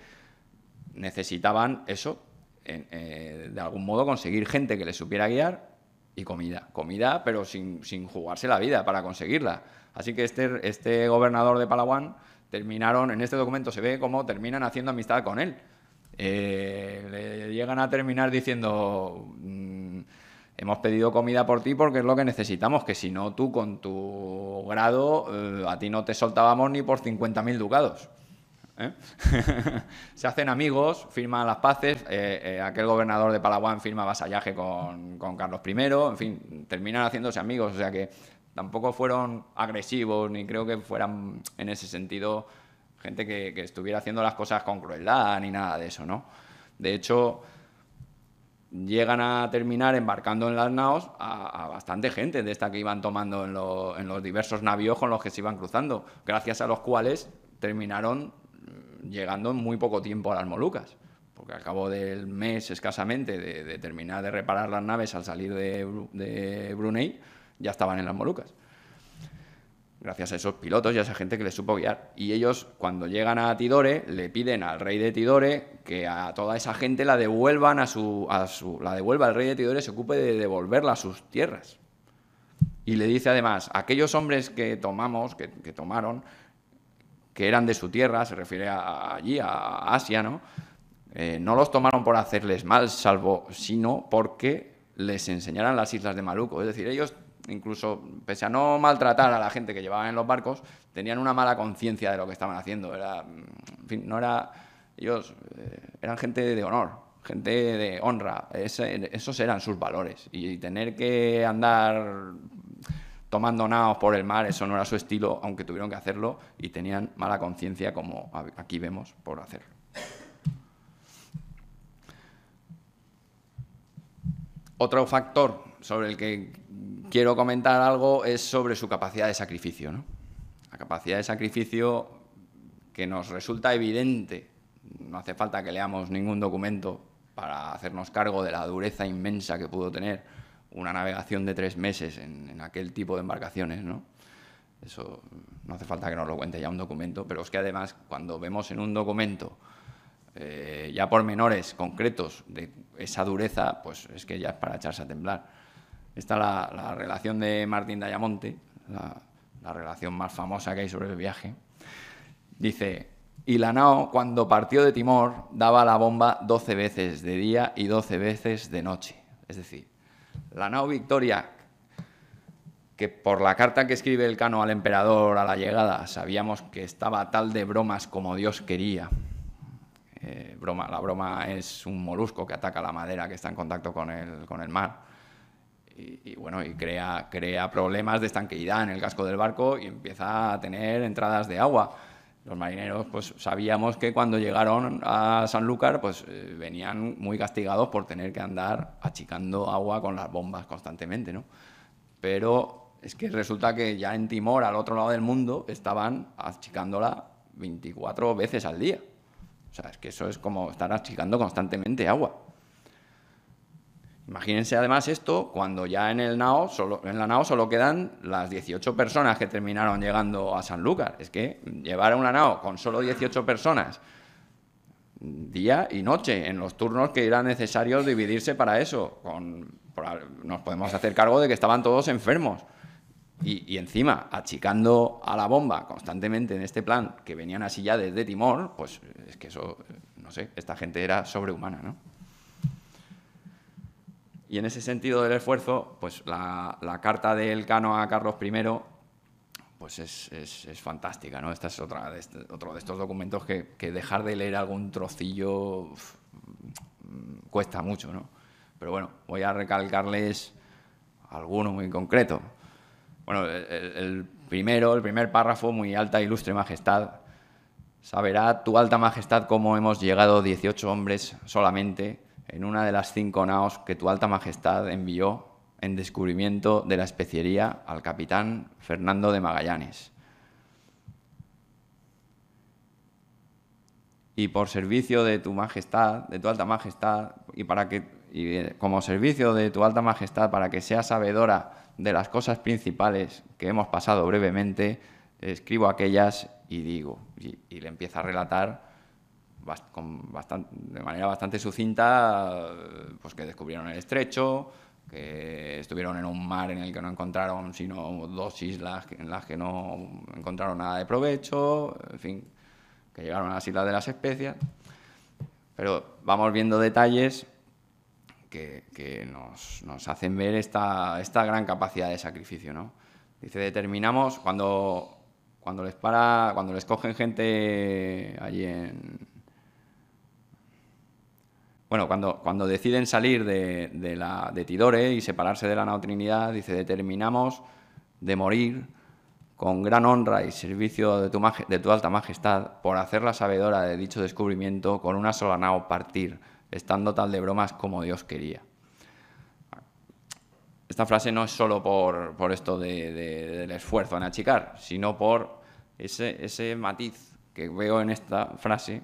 necesitaban eso, eh, de algún modo conseguir gente que les supiera guiar y comida. Comida, pero sin, jugarse la vida para conseguirla. Así que este, este gobernador de Palawan terminaron, en este documento se ve cómo terminan haciendo amistad con él eh, le llegan a terminar diciendo, mm, hemos pedido comida por ti porque es lo que necesitamos, que si no tú con tu grado eh, a ti no te soltábamos ni por 50.000 ducados. ¿eh? se hacen amigos, firman las paces, aquel gobernador de Palawan firma vasallaje con, con, Carlos I, en fin, terminan haciéndose amigos, o sea que tampoco fueron agresivos, ni creo que fueran en ese sentido gente que, estuviera haciendo las cosas con crueldad ni nada de eso, ¿no? De hecho, llegan a terminar embarcando en las naos a, bastante gente de esta que iban tomando en, los diversos navíos con los que se iban cruzando, gracias a los cuales terminaron mm, llegando en muy poco tiempo a las Molucas. Porque al cabo del mes escasamente de, terminar de reparar las naves al salir de, de Brunei, ya estaban en las Molucas gracias a esos pilotos y a esa gente que les supo guiar. Y ellos, cuando llegan a Tidore, le piden al rey de Tidore que a toda esa gente la devuelvan a su. la devuelva al rey de Tidore se ocupe de devolverla a sus tierras. Y le dice además, aquellos hombres que tomamos, que, tomaron, que eran de su tierra, se refiere allí, a Asia, ¿no? Eh, no los tomaron por hacerles mal, salvo sino porque les enseñaran las islas de Maluco. Es decir, ellos incluso pese a no maltratar a la gente que llevaban en los barcos, tenían una mala conciencia de lo que estaban haciendo. Era, en fin, no era. Ellos eh, eran gente de honor, gente de honra. esos eran sus valores. Y tener que andar tomando naos por el mar, eso no era su estilo, aunque tuvieron que hacerlo y tenían mala conciencia, como aquí vemos, por hacerlo. Otro factor sobre el que quiero comentar algo es sobre su capacidad de sacrificio. La capacidad de sacrificio que nos resulta evidente, no hace falta que leamos ningún documento para hacernos cargo de la dureza inmensa que pudo tener una navegación de tres meses en, aquel tipo de embarcaciones. ¿no? Eso no hace falta que nos lo cuente ya un documento, pero es que además cuando vemos en un documento eh, ya por menores concretos de esa dureza, pues es que ya es para echarse a temblar está la, relación de Martín Dayamonte, la, relación más famosa que hay sobre el viaje. Dice, y la nao, cuando partió de Timor, daba la bomba 12 veces de día y 12 veces de noche. Es decir, la nao Victoria, que por la carta que escribe el cano al emperador a la llegada, sabíamos que estaba tal de bromas como Dios quería. Eh, broma, la broma es un molusco que ataca la madera que está en contacto con el mar y, bueno, y crea, crea problemas de estanqueidad en el casco del barco y empieza a tener entradas de agua. Los marineros, pues sabíamos que cuando llegaron a Sanlúcar, pues eh, venían muy castigados por tener que andar achicando agua con las bombas constantemente, ¿no? Pero es que resulta que ya en Timor, al otro lado del mundo, estaban achicándola 24 veces al día. O sea, es que eso es como estar achicando constantemente agua. Imagínense además esto cuando ya en, el NAO solo, en la NAO solo quedan las 18 personas que terminaron llegando a San Sanlúcar. Es que llevar a una NAO con solo 18 personas día y noche en los turnos que era necesario dividirse para eso. Con, nos podemos hacer cargo de que estaban todos enfermos. Y, y, encima, achicando a la bomba constantemente en este plan, que venían así ya desde Timor, pues es que eso, no sé, esta gente era sobrehumana, ¿no? Y en ese sentido del esfuerzo, pues la, carta del Cano a Carlos I pues es, fantástica, ¿no? Esta es otra de este, otro de estos documentos que, dejar de leer algún trocillo mm, cuesta mucho, ¿no? Pero bueno, voy a recalcarles alguno muy concreto. Bueno, el, el primero, el primer párrafo, muy alta e ilustre majestad, saberá tu alta majestad cómo hemos llegado 18 hombres solamente en una de las cinco naos que tu alta majestad envió en descubrimiento de la especiería al capitán Fernando de Magallanes. Y por servicio de tu majestad, de tu alta majestad, y para que eh, como servicio de tu alta majestad para que sea sabedora de las cosas principales que hemos pasado brevemente, escribo aquellas y digo, y, le empiezo a relatar bastante, de manera bastante sucinta, pues que descubrieron el estrecho, que estuvieron en un mar en el que no encontraron sino dos islas en las que no encontraron nada de provecho, en fin, que llegaron a las islas de las especias. Pero vamos viendo detalles que, nos, nos, hacen ver esta, esta, gran capacidad de sacrificio. ¿no? Dice, determinamos cuando, cuando les para, cuando les cogen gente allí en, bueno, cuando, deciden salir de, la, de Tidore y separarse de la Trinidad, dice, determinamos de morir con gran honra y servicio de tu, alta majestad por hacer la sabedora de dicho descubrimiento con una sola nao partir, estando tal de bromas como Dios quería esta frase no es solo por, esto del esfuerzo en achicar, sino por ese, ese matiz que veo en esta frase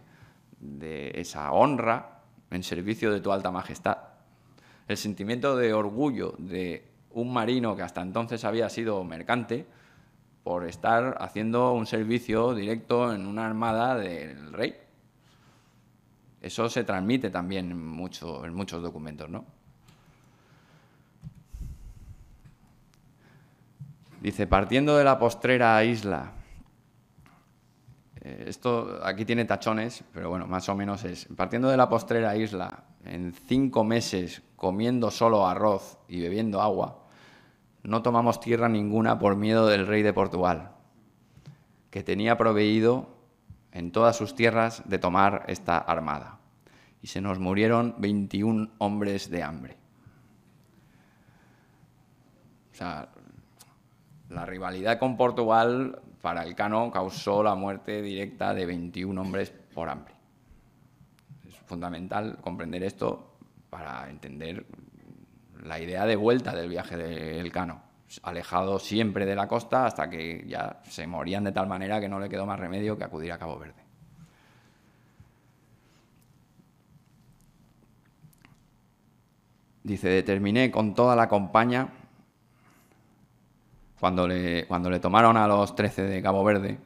de esa honra en servicio de tu alta majestad. El sentimiento de orgullo de un marino que hasta entonces había sido mercante por estar haciendo un servicio directo en una armada del rey. Eso se transmite también en, mucho, en muchos documentos, ¿no? Dice, partiendo de la postrera isla, eh, esto aquí tiene tachones, pero bueno, más o menos es, partiendo de la postrera isla, en cinco meses comiendo solo arroz y bebiendo agua, no tomamos tierra ninguna por miedo del rey de Portugal, que tenía proveído en todas sus tierras de tomar esta armada. Y se nos murieron 21 hombres de hambre. O sea, la rivalidad con Portugal para el cano causó la muerte directa de 21 hombres por hambre. Es fundamental comprender esto para entender la idea de vuelta del viaje del cano. alejado siempre de la costa hasta que ya se morían de tal manera que no le quedó más remedio que acudir a Cabo Verde. Dice, determiné con toda la compañía cuando le, tomaron a los 13 de Cabo Verde,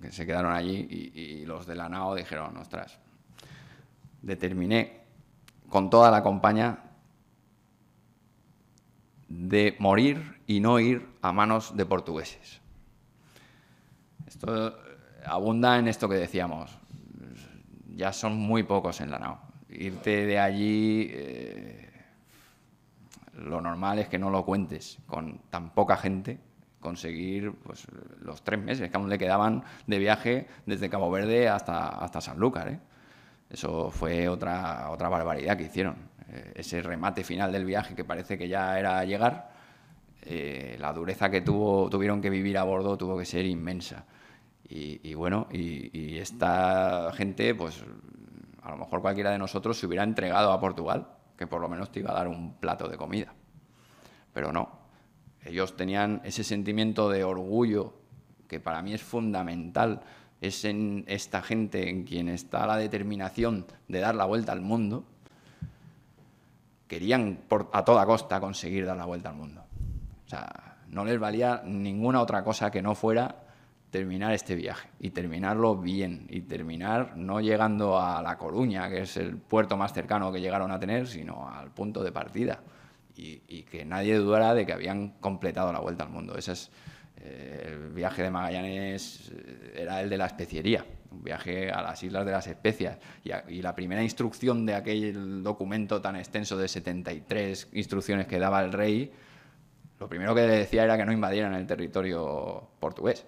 que se quedaron allí, y, los de la NAO dijeron, ostras, determiné con toda la compañía de morir y no ir a manos de portugueses. Esto eh, abunda en esto que decíamos. Ya son muy pocos en la NAO. Irte de allí, eh, lo normal es que no lo cuentes con tan poca gente conseguir pues, los tres meses que aún le quedaban de viaje desde Cabo Verde hasta, hasta Sanlúcar. ¿eh? Eso fue otra, otra barbaridad que hicieron. Eh, ese remate final del viaje que parece que ya era llegar, eh, la dureza que tuvo, tuvieron que vivir a bordo tuvo que ser inmensa. Y, bueno, y, y, esta gente, pues a lo mejor cualquiera de nosotros se hubiera entregado a Portugal, que por lo menos te iba a dar un plato de comida. Pero no, ellos tenían ese sentimiento de orgullo que para mí es fundamental. Es en esta gente en quien está la determinación de dar la vuelta al mundo. Querían a toda costa conseguir dar la vuelta al mundo. O sea, no les valía ninguna otra cosa que no fuera terminar este viaje y terminarlo bien y terminar no llegando a La Coruña, que es el puerto más cercano que llegaron a tener, sino al punto de partida y, que nadie dudara de que habían completado la vuelta al mundo. Ese es, eh, el viaje de Magallanes eh, era el de la especiería, un viaje a las Islas de las Especias. Y, la primera instrucción de aquel documento tan extenso de 73 instrucciones que daba el rey, lo primero que le decía era que no invadieran el territorio portugués.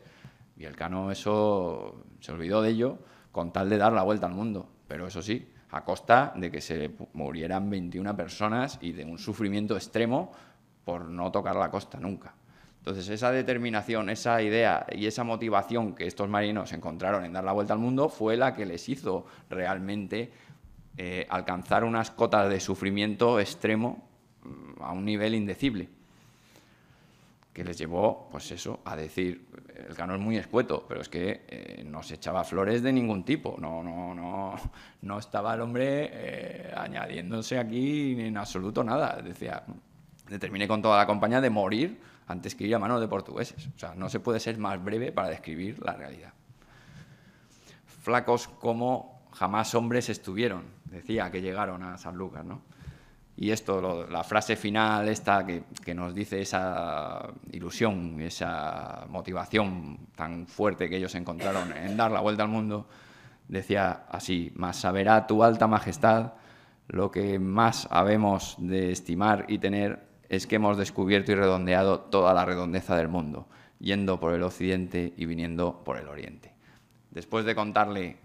Y el Cano eso se olvidó de ello con tal de dar la vuelta al mundo. Pero eso sí, a costa de que se murieran 21 personas y de un sufrimiento extremo por no tocar la costa nunca. Entonces, esa determinación, esa idea y esa motivación que estos marinos encontraron en dar la vuelta al mundo fue la que les hizo realmente eh, alcanzar unas cotas de sufrimiento extremo mm, a un nivel indecible que les llevó, pues eso, a decir, el cano es muy escueto, pero es que eh, no se echaba flores de ningún tipo, no, no, no, no estaba el hombre eh, añadiéndose aquí en absoluto nada, decía, determiné con toda la compañía de morir antes que ir a manos de portugueses, o sea, no se puede ser más breve para describir la realidad. Flacos como jamás hombres estuvieron, decía que llegaron a San Lucas, ¿no? Y esto, la frase final, esta que, nos dice esa ilusión, esa motivación tan fuerte que ellos encontraron en dar la vuelta al mundo, decía así, mas saberá tu alta majestad lo que más habemos de estimar y tener es que hemos descubierto y redondeado toda la redondeza del mundo, yendo por el occidente y viniendo por el oriente. Después de contarle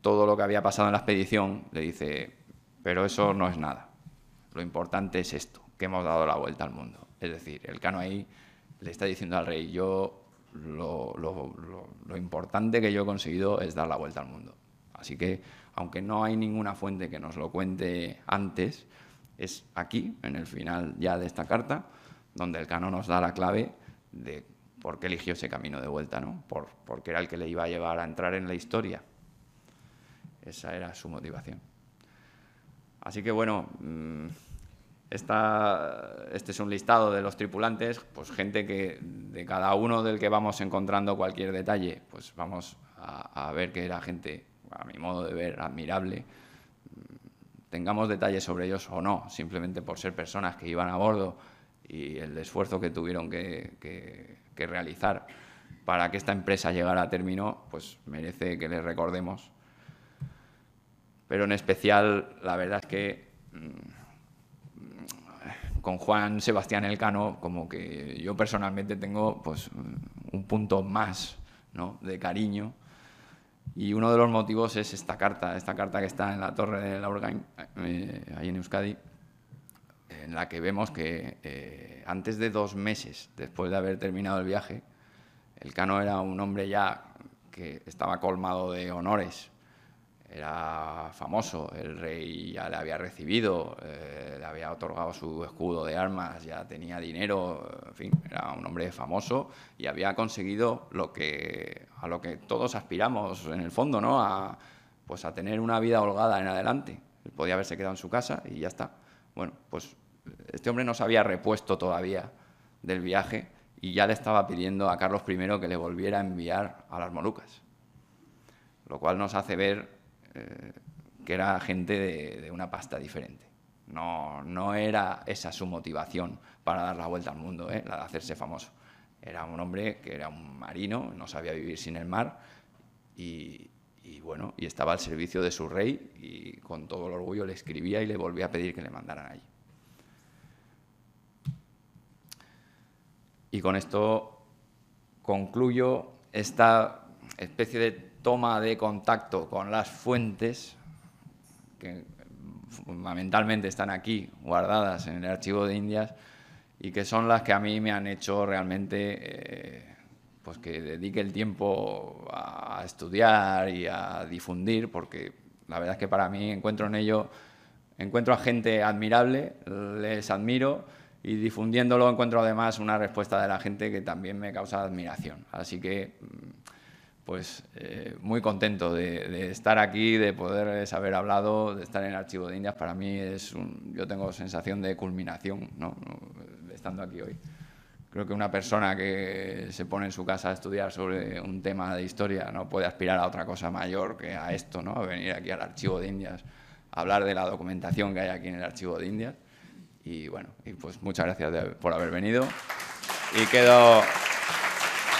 todo lo que había pasado en la expedición, le dice, pero eso no es nada lo importante es esto, que hemos dado la vuelta al mundo. Es decir, el cano ahí le está diciendo al rey, yo lo, importante que yo he conseguido es dar la vuelta al mundo. Así que, aunque no hay ninguna fuente que nos lo cuente antes, es aquí, en el final ya de esta carta, donde el cano nos da la clave de por qué eligió ese camino de vuelta, ¿no? porque era el que le iba a llevar a entrar en la historia. Esa era su motivación. Así que bueno, mm, este es un listado de los tripulantes, pues gente que de cada uno del que vamos encontrando cualquier detalle, pues vamos a, ver que era gente, a mi modo de ver, admirable. Mm, tengamos detalles sobre ellos o no, simplemente por ser personas que iban a bordo y el esfuerzo que tuvieron que, que realizar para que esta empresa llegara a término, pues merece que les recordemos pero en especial la verdad es que mm, con Juan Sebastián Elcano como que yo personalmente tengo pues un punto más ¿no? de cariño y uno de los motivos es esta carta, esta carta que está en la torre de la Organ, eh, ahí en Euskadi, en la que vemos que eh, antes de dos meses después de haber terminado el viaje, Elcano era un hombre ya que estaba colmado de honores era famoso, el rey ya le había recibido, eh, le había otorgado su escudo de armas, ya tenía dinero, en fin, era un hombre famoso y había conseguido lo que, a lo que todos aspiramos en el fondo, ¿no? A, pues a tener una vida holgada en adelante. podía haberse quedado en su casa y ya está. Bueno, pues este hombre no se había repuesto todavía del viaje y ya le estaba pidiendo a Carlos I que le volviera a enviar a las Molucas, lo cual nos hace ver eh, que era gente de, una pasta diferente. No, no era esa su motivación para dar la vuelta al mundo, eh, la de hacerse famoso. Era un hombre que era un marino, no sabía vivir sin el mar y, y bueno, y estaba al servicio de su rey y con todo el orgullo le escribía y le volvía a pedir que le mandaran allí. Y con esto concluyo esta especie de toma de contacto con las fuentes, que fundamentalmente están aquí guardadas en el archivo de Indias, y que son las que a mí me han hecho realmente eh, pues que dedique el tiempo a estudiar y a difundir, porque la verdad es que para mí encuentro en ello, encuentro a gente admirable, les admiro y difundiéndolo encuentro además una respuesta de la gente que también me causa admiración. Así que mm, pues eh, muy contento de, estar aquí, de poder haber hablado, de estar en el Archivo de Indias. Para mí es un, yo tengo sensación de culminación ¿no? estando aquí hoy. Creo que una persona que se pone en su casa a estudiar sobre un tema de historia no puede aspirar a otra cosa mayor que a esto, ¿no? a venir aquí al Archivo de Indias, a hablar de la documentación que hay aquí en el Archivo de Indias. Y bueno, pues muchas gracias por haber venido y quedo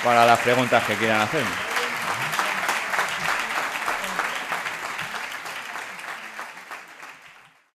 para las preguntas que quieran hacerme.